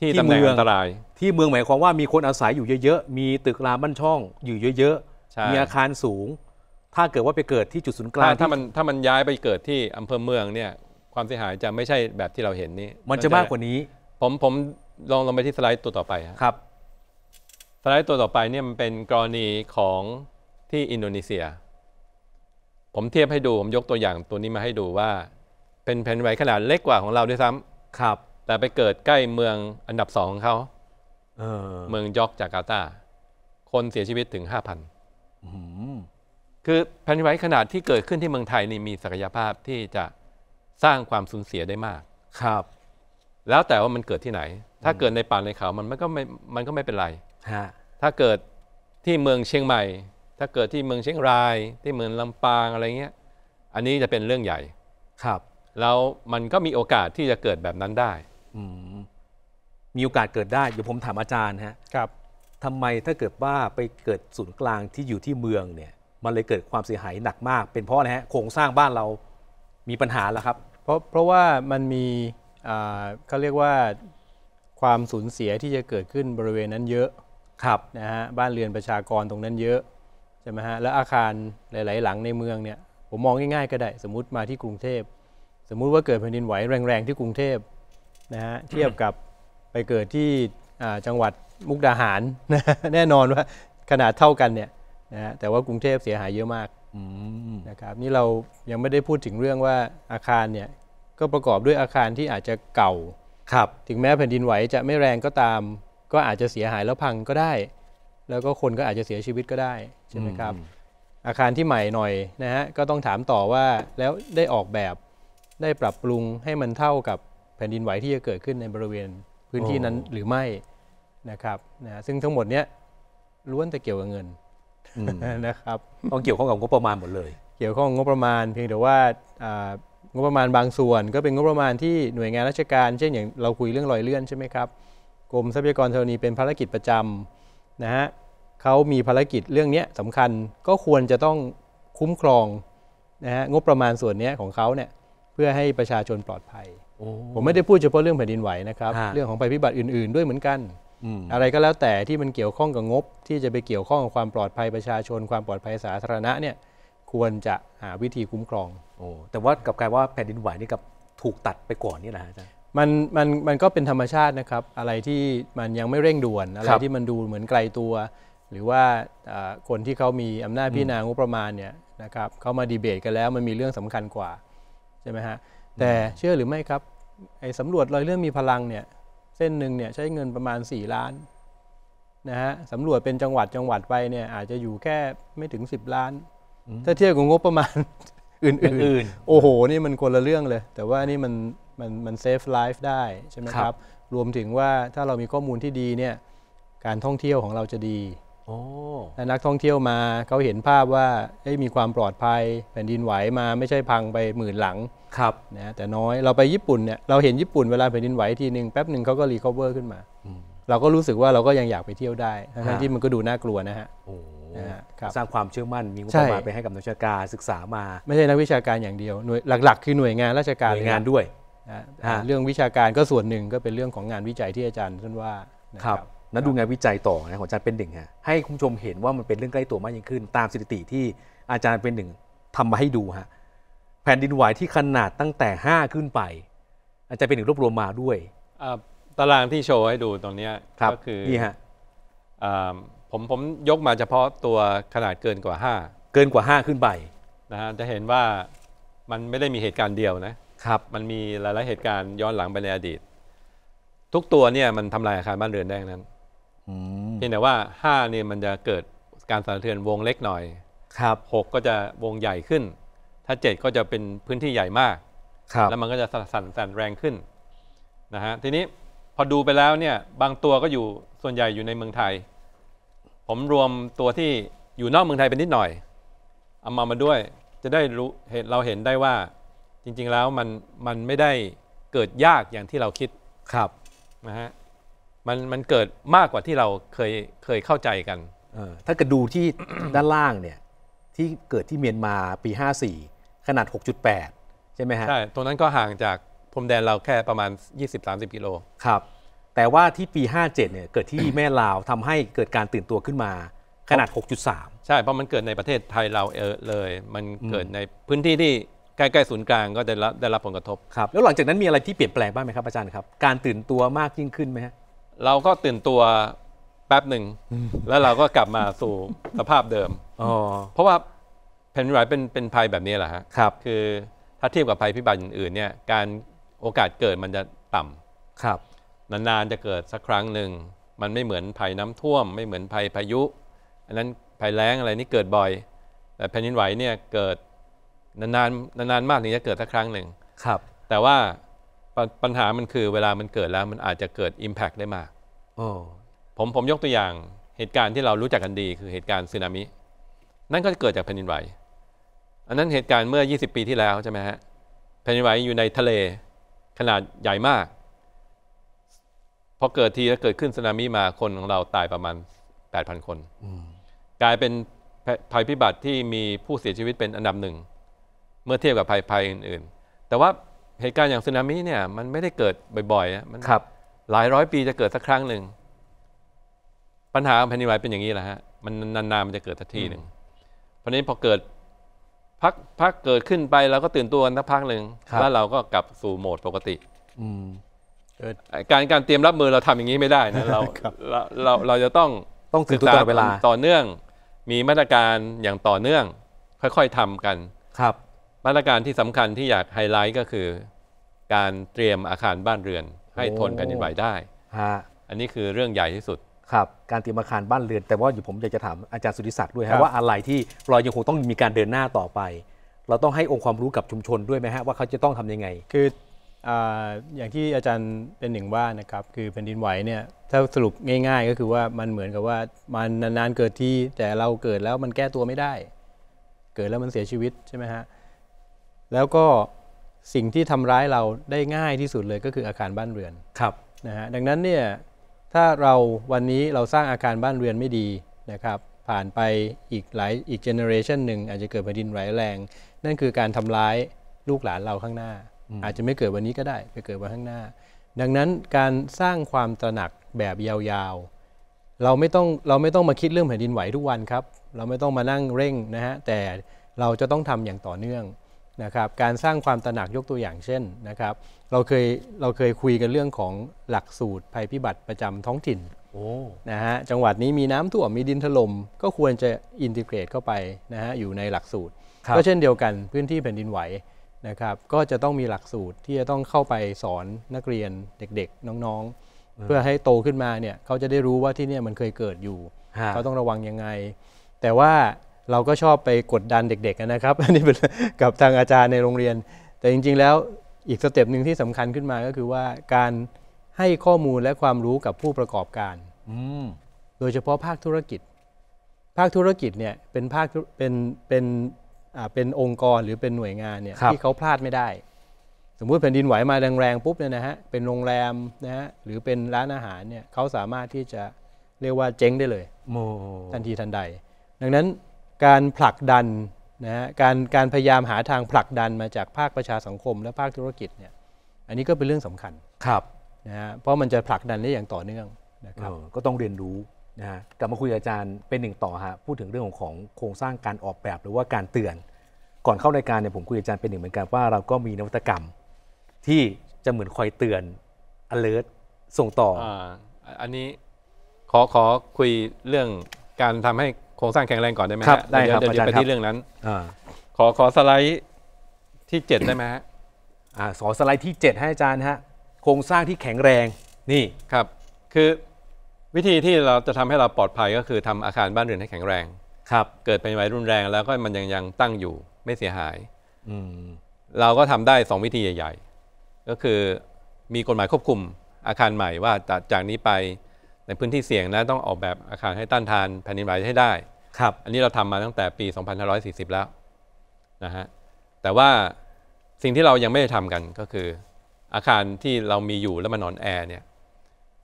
ที่ตำแหน่งอันตรายที่เมืองหมายความว่ามีคน
อาศัยอยู่เยอะๆ มีตึกรามบ้านช่อง อยู่เยอะๆมีอาคารสูง ถ้าเกิดว่าไปเกิดที่จุดศูนย์กลางถ้า
มันถ้ามันย้ายไปเกิดที่อำเภอเมืองเนี่ยความเสียหายจะไม่ใช่แบบที่เราเห็นนี่มันจะมากกว่านี้ผมผมลองลงไปที่สไลด์ตัวต่อไปครับไลด์ตัวต่อไปเนี่ยมันเป็นกรณีของที่อินโดนีเซีย ผมเทียบให้ดู ผมยกตัวอย่างตัวนี้มาให้ดูว่า เป็นแผ่นไหวขนาดเล็กกว่าของเราด้วยซ้ำครับ แต่ไปเกิดใกล้เมืองอันดับสองของเขาเเมืองยอกจาการ์ตา คนเสียชีวิตถึงห้าพันคือแผ่นไหวขนาดที่เกิดขึ้นที่เมืองไทยนี่มีศักยภาพที่จะสร้างความสูญเสียได้มาก ครับ แล้วแต่ว่ามันเกิดที่ไหน ถ้าเกิดในป่าในเขา มันก็ไม่มันก็ไม่เป็นไรถ้าเกิดที่เมืองเชียงใหม่ ถ้าเกิดที่เมืองเชียงราย ที่เมืองลำปางอะไรเงี้ย อันนี้จะเป็นเรื่องใหญ่ครับแล้วมันก็มีโอกาสที่จะเกิดแบบนั้นได้อืมมีโอกาสเกิดได้เดี๋ยวผมถามอาจารย์ฮะครับ
ทำไมถ้าเกิดว่าไปเกิดศูนย์กลางที่อยู่ที่เมืองเนี่ยมันเลยเกิดความเสียหายหนักมาก เป็นเพราะอะไรฮะโครงสร้างบ้านเรามีปัญหาแล้วครับ เพราะเพราะว่ามันมี
เขาเรียกว่าความสูญเสียที่จะเกิดขึ้นบริเวณนั้นเยอะครับนะฮะบ้านเรือนประชากรตรงนั้นเยอะใช่ไหมฮะแล้วอาคารหลาย ๆ หลังในเมืองเนี่ยผมมองง่าย ๆ ก็ได้สมมติมาที่กรุงเทพ สมมุติว่าเกิดแผ่นดินไหวแรง ๆ ที่กรุงเทพนะฮะเทียบกับไปเกิดที่จังหวัดมุกดาหาร แน่นอนว่าขนาดเท่ากันเนี่ยนะฮะแต่ว่ากรุงเทพเสียหายเยอะมากนะครับนี่เรายังไม่ได้พูดถึงเรื่องว่าอาคารเนี่ยก็ประกอบด้วยอาคารที่อาจจะเก่าครับ ถึงแม้แผ่นดินไหวจะไม่แรงก็ตามก็อาจจะเสียหายแล้วพังก็ได้ แล้วก็คนก็อาจจะเสียชีวิตก็ได้ใช่ไหมครับอาคารที่ใหม่หน่อยนะฮะ ก็ต้องถามต่อว่าแล้วได้ออกแบบได้ปรับปรุงให้มันเท่ากับแผ่นดินไหวที่จะเกิดขึ้นในบริเวณพื้นที่นั้นหรือไม่นะครับนะซึ่งทั้งหมดเนี้ยล้วนแต่เกี่ยวกับเงินนะครับต้องเกี่ยวข้องกับงบประมาณหมดเลย เกี่ยวข้องงบประมาณเพียงแต่ว่างบประมาณบางส่วนก็เป็นงบประมาณที่หน่วยงานราชการ เช่นอย่างเราคุยเรื่องลอยเลื่อนใช่ไหมครับกรมทรัพยากรธรณีเป็นภารกิจประจำนะฮะเขามีภารกิจเรื่องนี้สำคัญก็ควรจะต้องคุ้มครองนะฮะงบประมาณส่วนนี้ของเขาเนี่ยเพื่อให้ประชาชนปลอดภัย ผมไม่ได้พูดเฉพาะเรื่องแผ่นดินไหวนะครับ เรื่องของภัยพิบัติอื่น ๆด้วยเหมือนกัน อะไรก็แล้วแต่ที่มันเกี่ยวข้องกับงบ ที่จะไปเกี่ยวข้องกับความปลอดภัยประชาชนความปลอดภัยสาธารณะเนี่ยควรจะหาวิธีคุ้มครองโอ้แต่ว่ากลับกลายว่าแผ่นดินไหวนี่กับถูกตัดไปก่อนนี่แหละอาจารยมันมันมันก็เป็นธรรมชาตินะครับ อะไรที่มันยังไม่เร่งด่วนอะไรที่มันดูเหมือนไกลตัว หรือว่าคนที่เขามีอำนาจพิจารณางบประมาณเนี่ยนะครับเขามาดีเบตกันแล้วมันมีเรื่องสำคัญกว่าใช่ไหมฮะแต่เชื่อหรือไม่ครับไอ้สำรวจรอยเรื่องมีพลังเนี่ย เส้นหนึ่งเนี่ยใช้เงินประมาณ4ล้านนะฮะสำรวจเป็นจังหวัดจังหวัดไปเนี่ยอาจจะอยู่แค่ไม่ถึง10ล้าน ถ้าเทียบกับงบประมาณอื่นๆโอ้โหนี่มันคนละเรื่องเลย แต่ว่านี่มันมันมันเซฟไลฟ์ได้ใช่ไหมครับ รวมถึงว่าถ้าเรามีข้อมูลที่ดีเนี่ย การท่องเที่ยวของเราจะดีและนักท่องเที่ยวมาเขาเห็นภาพว่ามีความปลอดภัยแผ่นดินไหวมา ไม่ใช่พังไปหมื่นหลังครับนะแต่น้อยเราไปญี่ปุ่นเนี่ยเราเห็นญี่ปุ่นเวลาแผ่นดินไหวทีหนึ่งแป๊บหนึ่งเขาก็รีคอเวอร์ขึ้นมา เราก็รู้สึกว่าเราก็ยังอยากไปเที่ยวได
้ทั้งที่มันก็ดูน่ากลัวนะฮะสร้างความเชื่อมั่นมีงบประมาณไปให้กับนักวิชาการศึกษามา ไม่
ใช่นักวิชาการอย่างเดียวหน่วยหลักๆ คือหน่วยงานราชการหน่วยงานด้วยเ
รื่องวิชาการก็ส่วนหนึ่งก็เป็นเรื่องของงานวิจัยที่อาจารย์ท่านว่าครับนั้นดูงานวิจัยต่อนะของอาจารย์เป็นหนึ่งฮะให้คุณผู้ชมเห็นว่ามันเป็นเรื่องใกล้ตัวมากยิ่งขึ้น ตามสถิติที่อาจารย์เป็นหนึ่งทำมาให้ดูฮะ แผ่นดินไหวที่ขนาดตั้งแต่ 5 ขึ้นไป อาจารย์เป็นหนึ่งรวบรวมมาด้วย
ตารางที่โชว์ให้ดูตรงนี้ก็คือนี่ฮะผมผมยกมาเฉพาะตัวขนาดเกินกว่า 5
เกินกว่า 5 ขึ้นไป
นะฮะ จะเห็นว่ามันไม่ได้มีเหตุการณ์เดียวนะครับมันมีหลายๆ เหตุการณ์ย้อนหลังไปในอดีต ทุกตัวเนี่ยมันทำลายอาคารบ้านเรือนได้ั้นั้นเพียงแต่ว่าห้าเนี่ยมันจะเกิดการสั่นสะเทือนวงเล็กหน่อย ครับหกก็จะวงใหญ่ขึ้น ถ้าเจ็ดก็จะเป็นพื้นที่ใหญ่มาก ครับ แล้วมันก็จะสั่นสั่นแรงขึ้นนะฮะทีนี้พอดูไปแล้วเนี่ย บางตัวก็อยู่ส่วนใหญ่อยู่ในเมืองไทย ผมรวมตัวที่อยู่นอกเมืองไทยเป็นนิดหน่อยเอามามาด้วย จะได้รู้เห็นเราเห็นได้ว่าจริงๆ แล้วมันมันไม่ได้เกิดยากอย่างที่เราคิดครับนะฮะมันมันเกิดมากกว่าที่เราเคยเคยเข้าใจกันออ
ถ้าเกิดดูที่ด้านล่างเนี่ยที่เกิดที่เมียนมาปี 54 ขนาด 6.8 ใช่ไหมฮะใช
่ตรงนั้นก็ห่างจากพรมแดนเราแค่ประมาณ20-30กิโลครับ แต่ว่าที่ปี
57เนี่ยเกิดที่แม่ลาวทำให้เกิดการตื่นตัวขึ้นมาขนาด
6.3 ใช่เพราะมันเกิดในประเทศไทยเราเออเลย มันเกิดในพื้นที่ที่ใกล้ ๆ ศูนย์กลางก็ได้รับได้รับผลกระทบครับแล้วหลังจากนั้นมีอะไรที่เปลี่ยนแปล
งบ้างไหมครับอาจารย์ครับ การตื่นตัวมากยิ่งขึ้นไหมฮะ
เราก็ตื่นตัวแป๊บหนึ่ง แล้วเราก็กลับมาสู่สภาพเดิมอ๋อเพราะว่าแผ่นดินไหวเป็นเป็นภัยแบบนี้แหละฮะครับ คือถ้าเทียบกับภัยพิบัติอื่นๆเนี่ยการโอกาสเกิดมันจะต่ำครับ นานๆจะเกิดสักครั้งหนึ่งมันไม่เหมือนภัยน้ำท่วมไม่เหมือนภัยพายุอันนั้นภัยแล้งอะไรนี่เกิดบ่อยแต่แผ่นดินไหวเนี่ยเกิดนานๆนานๆมากถึงจะเกิดสักครั้งหนึ่งครับ แต่ว่าปปัญหามันคือเวลามันเกิดแล้วมันอาจจะเกิด Impact ได้มากโอ้ผมผมยกตัวอย่างเหตุการณ์ที่เรารู้จักกันดี คือเหตุการณ์สึนามิ นั่นก็จะเกิดจากแผ่นดินไหว อันนั้นเหตุการณ์เมื่อ 20 ปีที่แล้วใช่ไหมฮะ แผ่นดินไหวอยู่ในทะเล ขนาดใหญ่มาก พอเกิดทีแล้วเกิดขึ้นสึนามิมาคนของเราตายประมาณ8,000คนกลายเป็นภัยพิบัติที่มีผู้เสียชีวิตเป็นอันดับหนึ่งเมื่อเทียบกับภัยภัย อื่นๆ แต่ว่าเหตุการณ์อย่างสึนามิเนี่ย มันไม่ได้เกิดบ่อยๆมันหลายร้อยปีจะเกิดสักครั้งหนึ่ง ปัญหาแผ่นดินไหวเป็นอย่างนี้แหละฮะ มันนานๆมันจะเกิดสักทีหนึ่งเพราะนี้พอเกิด พักพักเกิดขึ้นไปเราก็ตื่นตัวกันสักพักหนึ่งแล้วเราก็กลับสู่โหมดปกติ อืการการเตรียมรับมือเราทำอย่างนี้ไม่ได้นะ เราเราเราจะต้อง ต้องศึกษาเวลา ต่อเนื่อง มีมาตรการอย่างต่อเนื่อง ค่อยๆทำกันครับมาตรการที่สำคัญที่อยากไฮไลท์ก็คือ การเตรียมอาคารบ้านเรือนให้ทนแผ่นดินไหวได้ฮะอันนี้คือเรื่องใหญ่ที่สุด ครับ การเตรียม
อาคารบ้านเรือน แต่ว่าอยู่ผมอยากจะถามอาจารย์สุธิศักดิ์ด้วยครัฮะบว่าอะไรที่เรายังคงต้องมีการเดินหน้าต่อไป เราต้องให้องค์ความรู้กับชุมชนด้วยไหมฮะว่าเขาจะต้องทำยังไง คืออย
่างที่อาจารย์เป็นหนึ่งว่านะครับคือแผ่นดินไหวเนี่ยถ้าสรุปง่ายๆ ก็คือว่ามันเหมือนกับว่ามันนานๆเกิดที่แต่เราเกิดแล้วมันแก้ตัวไม่ได้ เกิดแล้วมันเสียชีวิตใช่ไหมฮะแล้วก็สิ่งที่ทำร้ายเราได้ง่ายที่สุดเลยก็คืออาคารบ้านเรือน ครับ นะฮะ ดังนั้นเนี่ย ถ้าเราวันนี้เราสร้างอาคารบ้านเรือนไม่ดีนะครับ ผ่านไปอีกหลายอีกเจเนอเรชันหนึ่งอาจจะเกิดแผ่นดินไหวแรง นั่นคือการทำร้ายลูกหลานเราข้างหน้า อาจจะไม่เกิดวันนี้ก็ได้ไปเกิดวันข้างหน้า ดังนั้นการสร้างความตระหนักแบบยาวๆ เราไม่ต้องเราไม่ต้องมาคิดเรื่องแผ่นดินไหวทุกวันครับ เราไม่ต้องมานั่งเร่งนะฮะ แต่เราจะต้องทำอย่างต่อเนื่องนะครับการสร้างความตระหนักยกตัวอย่างเช่นนะครับเราเคยเราเคยคุยกันเรื่องของหลักสูตรภัยพิบัติประจำท้องถิ่นนะฮะจังหวัดนี้มีน้ำท่วม มีดินถล่มก็ควรจะอินทิเกรตเข้าไปนะฮะอยู่ในหลักสูตร ก็เช่นเดียวกันพื้นที่แผ่นดินไหวนะครับก็จะต้องมีหลักสูตรที่จะต้องเข้าไปสอนนักเรียนเด็กๆน้อง
ๆ เพื่อให้
โตขึ้นมาเนี่ยเขาจะได้รู้ว่าที่นี่มันเคยเกิดอยู่เขาต้องระวังยังไงแต่ว่าเราก็ชอบไปกดดันเด็กๆนะครับ อันนี้เป็นกับทางอาจารย์ในโรงเรียน แต่จริงๆแล้วอีกสเต็ปหนึ่งที่สำคัญขึ้นมาก็คือว่าการให้ข้อมูลและความรู้กับผู้ประกอบการ โดยเฉพาะภาคธุรกิจ ภาคธุรกิจเนี่ยเป็นภาคเป็นเป็นอ่าเป็นองค์กรหรือเป็นหน่วยงานเนี่ยที่เขาพลาดไม่ได้ สมมุติแผ่นดินไหวมาแรงๆ ปุ๊บเนี่ยนะฮะเป็นโรงแรมนะฮะหรือเป็นร้านอาหารเนี่ยเขาสามารถที่จะเรียกว่าเจ๊งได้เลยทันทีทันใด ดังนั้นการผลักดันนะฮะการการพยายามหาทางผลักดันมาจากภาคประชาสังคมและภาคธุรกิจเนี่ยอันนี้ก็เป็นเรื่องสำคั
ญครับนะฮะเพราะมันจะผลักดันได้อย่างต่อเนื่องนะครับก็ต้องเรียนรู้นะฮะกลับมาคุยอาจารย์เป็นหนึ่งต่อฮะพูดถึงเรื่องของของโครงสร้างการออกแบบหรือว่าการเตือนก่อนเข้ารายการเนี่ยผมคุยอาจารย์เป็นหนึ่งเหมือนกันว่าเราก็มีนวัตกรรมที่จะเหมือนคอยเตือน alert ส่งต่
ออ่าอันนี้ขอขอคุยเรื่องการทำให้โครงสร้างแข็งแรงก่อนได้ไหมครับได้ครับเดี๋ยวไปที่เรื่องนั้นขอขอสไลด์ที่เจ็ดได้ไหมฮะสอสไลด์ที่เจ็ดให้อาจารย์ฮะ โครงสร้างที่แข็งแรง นี่ ครับ คือวิธีที่เราจะทำให้เราปลอดภัย ก็คือทำอาคารบ้านเรือนให้แข็งแรง ครับ เกิดเป็นไวรุนแรงแล้วก็มันยังยังตั้งอยู่ไม่เสียหายเราก็ทำได้สองวิธีใหญ่ๆ ก็คือมีกฎหมายควบคุมอาคารใหม่ว่าจากนี้ไปในพื้นที่เสี่ยงนะต้องออกแบบอาคารให้ต้านทานแผ่นดินไหวให้ได้ ครับ อันนี้เราทำมาตั้งแต่ปี 2540 แล้วนะฮะแต่ว่าสิ่งที่เรายังไม่ได้ทำกันก็คือ อาคารที่เรามีอยู่แล้วมันนอนแอร์เนี่ย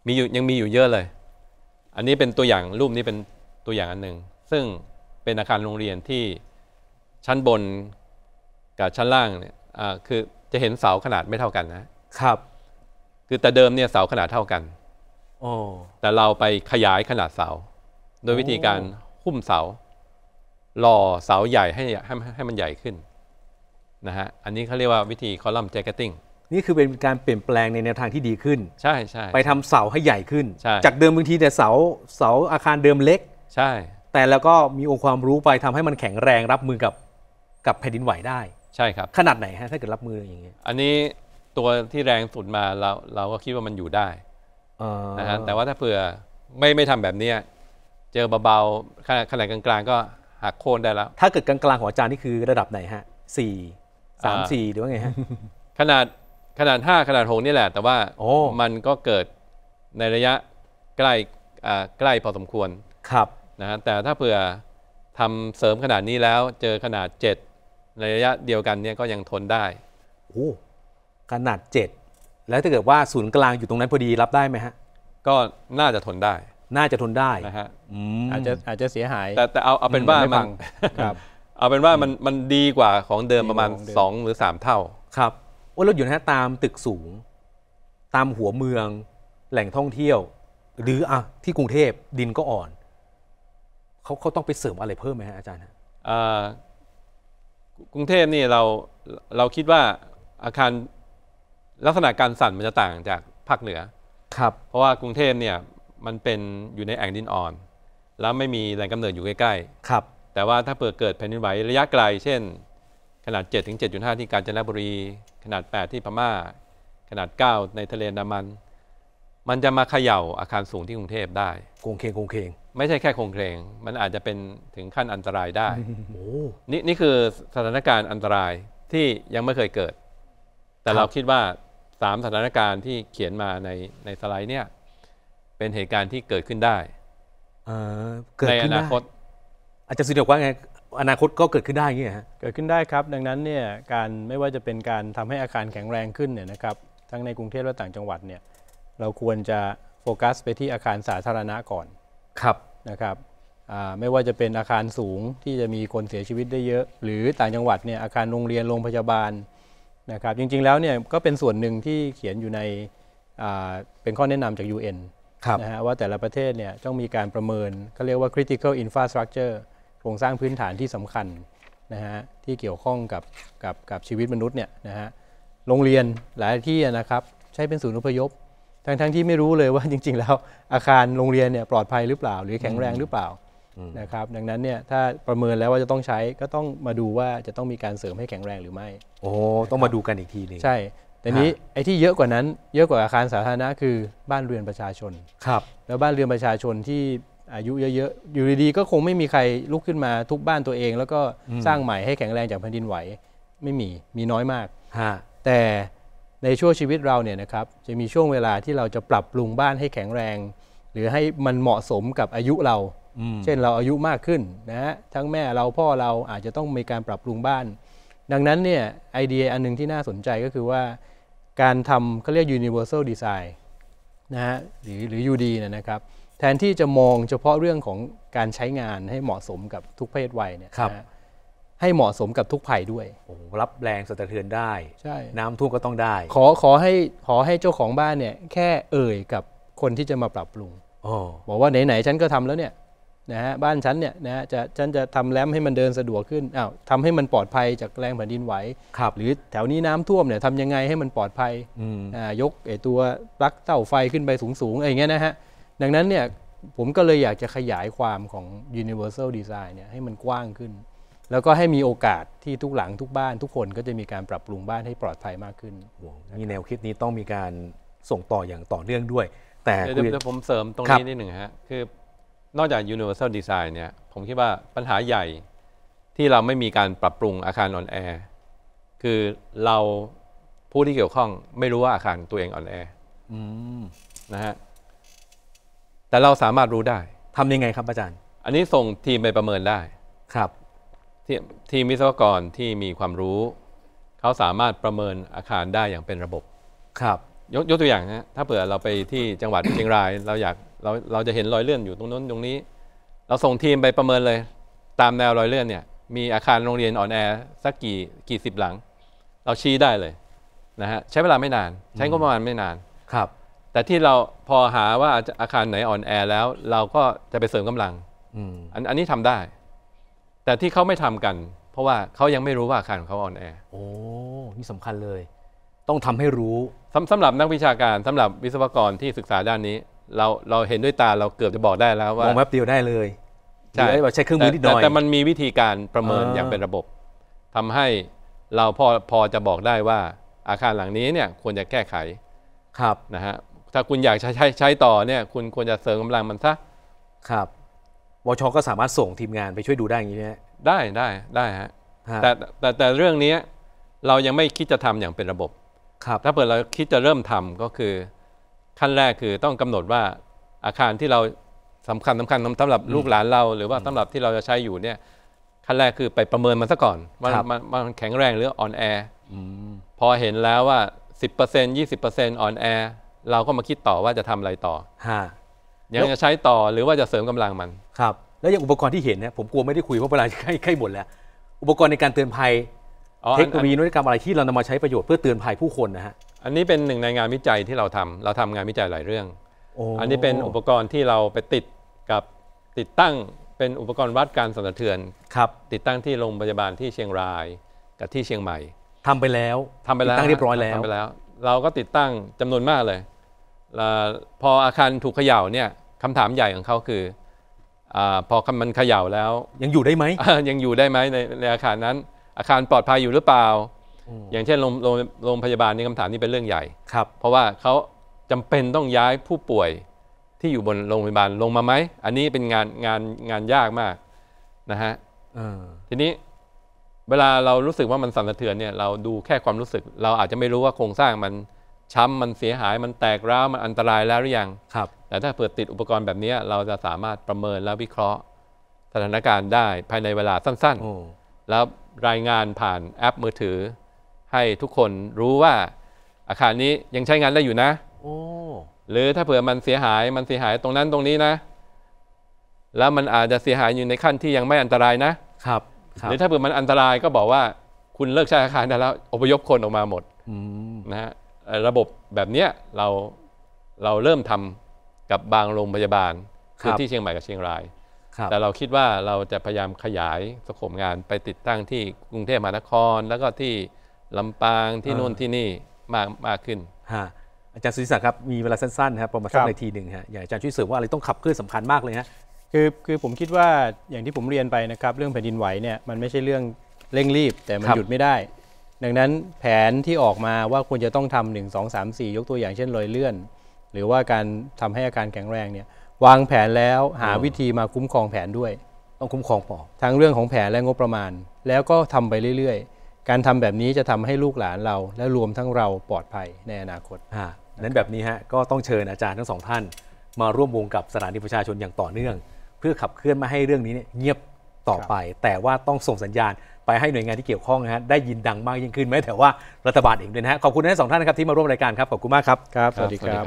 มีอยู่ยังมีอยู่เยอะเลย อันนี้เป็นตัวอย่างรูปนี้เป็นตัวอย่างอันหนึ่งซึ่งเป็นอาคารโรงเรียนที่ชั้นบนกับชั้นล่างเนี่ยคือจะเห็นเสาขนาดไม่เท่ากันนะครับคือแต่เดิมเนี่ยเสาขนาดเท่ากันแต่เราไปขยายขนาดเสา โดยวิธีการหุ้มเสาหล่อเสาใหญ่ให้ให้ให้มันใหญ่ขึ้น นะฮะอันนี้เขาเรียกว่าวิธีคอลัมน์แจ็กเก็ตติ้ง
นี่คือเป็นการเปลี่ยนแปลงในแนวทางที่ดีขึ้น ใช่ใช่ไปทำเสาให้ใหญ่ขึ้น จากเดิมบางทีแต่เสาเสาอาคารเดิมเล็กใช่ แต่แล้วก็มีองค์ความรู้ไปทำให้มันแข็งแรงรับมือกับกับแผ
่นดินไหวได้ใช่ครับขนาดไหนฮะถ้าเกิดรับมืออย่างเงี้ยอันนี้ตัวที่แรงสุดมาเราเราก็คิดว่ามันอยู่ได้นะฮะแต่ว่าถ้าเผื่อ ไม่ไม่ทำแบบเนี้ยเจอเบาๆขนาดขนาดกลางๆ ก็ หักโค่นได้แล้ว ถ้าเกิดกลางๆ ของอาจารย์นี่คือระดับไหนฮะสี
่สามสี่หรือว่าไงฮะ
ขนาดขนาดห้าขนาดหกนี่แหละ แต่ว่าโอ้มันก็เกิดในระยะใกล้ใกล้พอสมควรครับนะฮะแต่ถ้าเผื่อทำเสริมขนาดนี้แล้ว เจอขนาดเจ็ดในระยะเดียวกันเนี่ยก็ยังทนได้โอ้ขนาดเจ็ดแล้วถ้าเก
ิดว่า ศูนย์กลางอยู่ตรงนั้นพอดีรับได้ไหมฮะ
ก็น่าจะทนได้ น่าจะทนได้นะฮะอาจจะอาจจะเสียหายแต่แต่เอาเอาเป็นว่ามันเอาเป็นว่ามันมันดีกว่าของเดิมประมาณสองหรือสามเท่า ครับว่ารถอยนะฮะตามตึกสูง
ตามหัวเมืองแหล่งท่องเที่ยว หรืออ่ะที่กรุงเทพดินก็อ่อนเขาเขาต้องไปเสริมอะไรเพิ่มไหมฮะอาจารย์
กรุงเทพนี่เราเราคิดว่าอาคารลักษณะการสั่นมันจะต่างจากภาคเหนือ ครับเพราะว่ากรุงเทพเนี่ยมันเป็นอยู่ในแอ่งดินอ่อน แล้วไม่มีแหล่งกำเนิดอยู่ใกล้ๆครับ แต่ว่าถ้าเปิดเกิดแผ่นดินไหวระยะไกลเช่นขนาด7ถึง7.5 ที่กาญจนบุรี ขนาด 8 ที่พม่า ขนาด 9 ในทะเลนดามัน มันจะมาเขย่าอาคารสูงที่กรุงเทพได้โงเคงโงเคงไม่ใช่แค่โครงเคงมันอาจจะเป็นถึงขั้นอันตรายได้โอ้นี่นี่คือสถานการณ์อันตรายที่ยังไม่เคยเกิด แต่เราคิดว่าสามสถานการณ์ที่เขียนมาในในสไลด์เนี่ยเป็นเหตุการณ์ที่เกิดขึ้นได้ในอนาคต
อาจารย์สุดยอกว่าไงอนาคตก็เกิดขึ้นได้เงี้ยฮะเกิดขึ้นได้
ครับ ดังนั้นเนี่ยการไม่ว่าจะเป็นการทำให้อาคารแข็งแรงขึ้นเนี่ยนะครับทั้งในกรุงเทพและต่างจังหวัดเนี่ยเราควรจะโฟกัส ไปที่อาคารสาธารณะก่อนครับนะครับไม่ว่าจะเป็นอาคารสูงที่จะมีคนเสียชีวิตได้เยอะหรือต่างจังหวัดเนี่ยอาคารโรงเรียนโรงพยาบาลนะครับจริงๆแล้วเนี่ยก็เป็นส่วนหนึ่งที่เขียนอยู่ในเป็นข้อแนะนำจาก UN นะฮะว่าแต่ละประเทศเนี่ยต้องมีการประเมินเขาเรียกว่า critical infrastructure โครงสร้างพื้นฐานที่สำคัญนะฮะที่เกี่ยวข้องกับกับกับชีวิตมนุษย์เนี่ยนะฮะโรงเรียนหลายที่นะครับใช้เป็นศูนย์อุพยพ ทั้งทั้งที่ไม่รู้เลยว่าจริง ๆ แล้วอาคารโรงเรียนเนี่ยปลอดภัยหรือเปล่า หรือแข็งแรงหรือเปล่านะครับดังนั้นเนี่ยถ้าประเมินแล้วว่าจะต้องใช้ก็ต้องมาดูว่าจะต้องมีการเสริมให้แข็งแรงหรือไม่
โอ้ต้องมาดูกันอีกทีห
นึงใช่ แต่นี้ไอ้ที่เยอะกว่านั้น เยอะกว่าอาคารสาธารณะคือบ้านเรือนประชาชนครับแล้วบ้านเรือนประชาชนที่อายุเยอะๆอยู่ดีๆก็คงไม่มีใครลุกขึ้นมาทุบบ้านตัวเอง แล้วก็สร้างใหม่ให้แข็งแรงจากแผ่นดินไหวไม่มีมีน้อยมากแต่ในช่วงชีวิตเราเนี่ยนะครับจะมีช่วงเวลาที่เราจะปรับปรุงบ้านให้แข็งแรง หรือให้มันเหมาะสมกับอายุเราเช่นเราอายุมากขึ้นนะฮะทั้งแม่เราพ่อเราอาจจะต้องมีการปรับปรุงบ้าน ดังนั้นเนี่ยไอเดียอันนึงที่น่าสนใจก็คือว่า การทำเขาเรียก universal design นะฮะหรือหรือ UD นะครับแทนที่จะมองเฉพาะเรื่องของการใช้งานให้เหมาะสมกับทุกเพศวัยเนี่ยครนะให้เหมาะสมกับทุกภัยด้วยโอ้รับแรงสะเทือนได้น้ำท่วมก็ต้องได้ขอขอให้ขอให้เจ้าของบ้านเนี่ยแค่เอ่ยกับคนที่จะมาปรับปรุงอบอกว่าไหนไหนฉันก็ทำแล้วเนี่ยนะฮะบ้านฉันเนี่ยนะฮะจะฉันจะทำแรมให้มันเดินสะดวกขึ้นอ้าวทำให้มันปลอดภัยจากแรงแผ่นดินไหวครับหรือแถวนี้น้ำท่วมเนี่ยทำยังไงให้มันปลอดภัยอ่ายกไอตัวปลั๊กเต่าไฟขึ้นไปสูงงอะไรเงี้ยนะฮะดังนั้นเนี่ยผมก็เลยอยากจะขยายความของ universal design เนี่ยให้มันกว้างขึ้น แล้วก็ให้มีโอกาสที่ทุกหล
ังทุกบ้าน ทุกคนก็จะมีการปรับปรุงบ้านให้ปลอดภัยมากขึ้นมีแนวคิดนี้ต้องมีการส่งต่ออย่างต่อเนื่องด้วย แต่เดี๋ยวผมเสริมตรงนี้
นิดหนึ่งฮะคือนอกจาก universal design เนี่ย ผมคิดว่าปัญหาใหญ่ที่เราไม่มีการปรับปรุงอาคารออนแอร์คือเราผู้ที่เกี่ยวข้องไม่รู้ว่าอาคารตัวเองออนแอร์นะฮะแต่เราสามารถรู้ได้ทำยังไงครับอาจารย์ อันนี้ส่งทีมไปประเมินได้ครับททีมวิศวกรที่มีความรู้ เขาสามารถประเมินอาคารได้อย่างเป็นระบบ ครับ ยกยกตัวอย่างนะถ้าเผื่อเราไปที่จังหวัดเชียงรายเราอยากเราเราจะเห็นรอยเลื่อนอยู่ตรงนู้นตรงนี้ เราส่งทีมไปประเมินเลย ตามแนวรอยเลื่อนเนี่ย มีอาคารโรงเรียนอ่อนแอสักกี่กี่สิบหลัง เราชี้ได้เลย นะฮะใช้เวลาไม่นาน ใช้งบประมาณไม่นานครับ แต่ที่เราพอหาว่าอาคารไหนอ่อนแอแล้ว เราก็จะไปเสริมกำลังอันอันนี้ทำได้ แต่ที่เขาไม่ทำกัน เพราะว่าเขายังไม่รู้ว่าอาคารของเขาอ่อนแอ โอ้นี่สำคัญเลย ต้องทำให้รู้สำสำหรับนักวิชาการสำหรับวิศวกรที่ศึกษาด้านนี้เราเราเห็นด้วยตาเราเกือบจะบอกได้แล้วว่ามองแวบเดียวได้เลยใช่ใช้เครื่องมือนิดหน่อยแต่มันมีวิธีการประเมินอย่างเป็นระบบ ทำให้เราพอพอจะบอกได้ว่าอาคารหลังนี้เนี่ย ควรจะแก้ไขครับนะฮะถ้าคุณอยากใช้ใช้ใช้ต่อเนี่ย คุณควรจะเสริมกำลังมันซะครับวชก็สามารถส่งทีมงานไปช่วยดูได้อย่างนี้ไหมได้ได้ได้ฮะแต่แต่แต่เรื่องนี้เรายังไม่คิดจะทำอย่างเป็นระบบครับ ถ้าเกิดเราคิดจะเริ่มทำก็คือขั้นแรกคือต้องกำหนดว่าอาคารที่เราสำคัญสำคัญสำหรับลูกหลานเรา หรือว่าสำหรับที่เราจะใช้อยู่เนี่ย ขั้นแรกคือไปประเมินมันซะก่อนว่ามันแข็งแรงหรืออ่อนแอพอเห็นแล้วว่า 10% 20%อ่อนแอเราก็มาคิดต่อว่าจะทำอะไรต่อยังจะใช้ต่อหรือว่าจะเสริมกำลังมัน
ครับแล้วอย่างอุปกรณ์ที่เห็นเนี่ยผมกลัวไม่ได้คุยเพราะเวลาใกล้ใกล้หมดแล้ว อุปกรณ์ในการเตือนภัยเทคโนโลยีนวัตกรรมอะไรที่เรานำมาใช้ประโยชน์เพื่อเตือนภัยผู้คนนะฮะ
อันนี้เป็นหนึ่งในงานวิจัยที่เราทำ เราทำงานวิจัยหลายเรื่อง อันนี้เป็นอุปกรณ์ที่เราไปติดกับติดตั้งเป็นอุปกรณ์วัดการสั่นสะเทือน ครับ ติดตั้งที่โรงพยาบาลที่เชียงรายกับที่เชียงใหม่
ทำไปแล้วทำไปแล้วตั้งเรียบร้อยแล้วทำไปแล้
ว เราก็ติดตั้งจำนวนมากเลย พออาคารถูกเขย่าเนี่ยคำถามใหญ่ของเขาคืออพอมันเขย่าแล้ว ยังอยู่ได้ไหมยังอยู่ได้ไหมในในอาคารนั้นอาคารปลอดภัยอยู่หรือเปล่า อย่างเช่นโรงโรงโรงพยาบาลนี่คำถามนี้เป็นเรื่องใหญ่ ครับ เพราะว่าเขาจำเป็นต้องย้ายผู้ป่วยที่อยู่บนโรงพยาบาลลงมาไหมอันนี้เป็นงานงานงานยากมากนะฮะอทีนี้เวลาเรารู้สึกว่ามันสั่นสะเทือนเนี่ยเรา ดูแค่ความรู้สึก เราอาจจะไม่รู้ว่าโครงสร้างมันช้ำมันเสียหายมันแตกร้าวมันอันตรายแล้วหรือยังครับ แต่ถ้าเปิดติดอุปกรณ์แบบนี้เราจะสามารถประเมินและวิเคราะห์สถานการณ์ได้ภายในเวลาสั้นๆแล้วรายงานผ่านแอปมือถือ ให้ทุกคนรู้ว่าอาคารนี้ยังใช้งานได้อยู่นะหรือถ้าเผื่อมันเสียหาย มันเสียหายตรงนั้นตรงนี้นะ แล้วมันอาจจะเสียหายอยู่ในขั้นที่ยังไม่อันตรายนะ ครับหรือถ้าเผื่อมันอันตรายก็บอกว่า คุณเลิกใช้อาคารได้แล้วอพยพคนออกมาหมดนะฮะระบบแบบเนี้ยเราเราเริ่มทำกับบางโรงพยาบาล คือที่เชียงใหม่กับเชียงรายแต่เราคิดว่าเราจะพยายามขยายสโคมงานไปติดตั้งที่กรุงเทพมหานคร แล้วก็ที่ลำปางที่นู่นที่นี่มากมากขึ้นอาจารย์ส
ุริศักดิ์ครับมีเวลาสั้นๆครับประมาณสักนาทีหนึ่งฮะอยากอาจารย์ช่วยเสริมว่าอะไรต้องขับเคลื่อนสำคัญมากเลยฮะคือ
คือผมคิดว่าอย่างที่ผมเรียนไปนะครับเรื่องแผ่นดินไหวเนี่ยมันไม่ใช่เรื่องเร่งรีบ แต่มันหยุดไม่ได้ ดังนั้นแผนที่ออกมาว่าควรจะต้องทำหนึ่งงสอสามสี่ยกตัวอย่างเช่นลอยเลื่อน หรือว่าการทำให้อาการแข็งแรงเนี่ยวางแผนแล้วหาวิธีมาคุ้มครองแผนด้วย ต้องคุ้มครองปอทั้งเรื่องของแผนและงบประมาณ แล้วก็ทำไปเรื่อย
ๆการทำแบบนี้จะทำให้ลูกหลานเราและรวมทั้งเราปลอดภัยในอนาคตนั้นแบบนี้ฮะก็ต้องเชิญอาจารย์ทั้งสองท่าน มาร่วมวงกับสถานีประชาชนอย่างต่อเนื่อง เพื่อขับเคลื่อนมาให้เรื่องนี้เนี่ยเงียบต่อไป แต่ว่าต้องส่งสัญญาณไปให้หน่วยงานที่เกี่ยวข้องนะฮะได้ยินดังมากยิ่งขึ้นแม้แต่ว่ารัฐบาลเองด้วยนะฮะขอบคุณทั้งสองท่านนะครับที่มาร่วมรายการครับขอบคุณมากครับครับสวัสดีครับ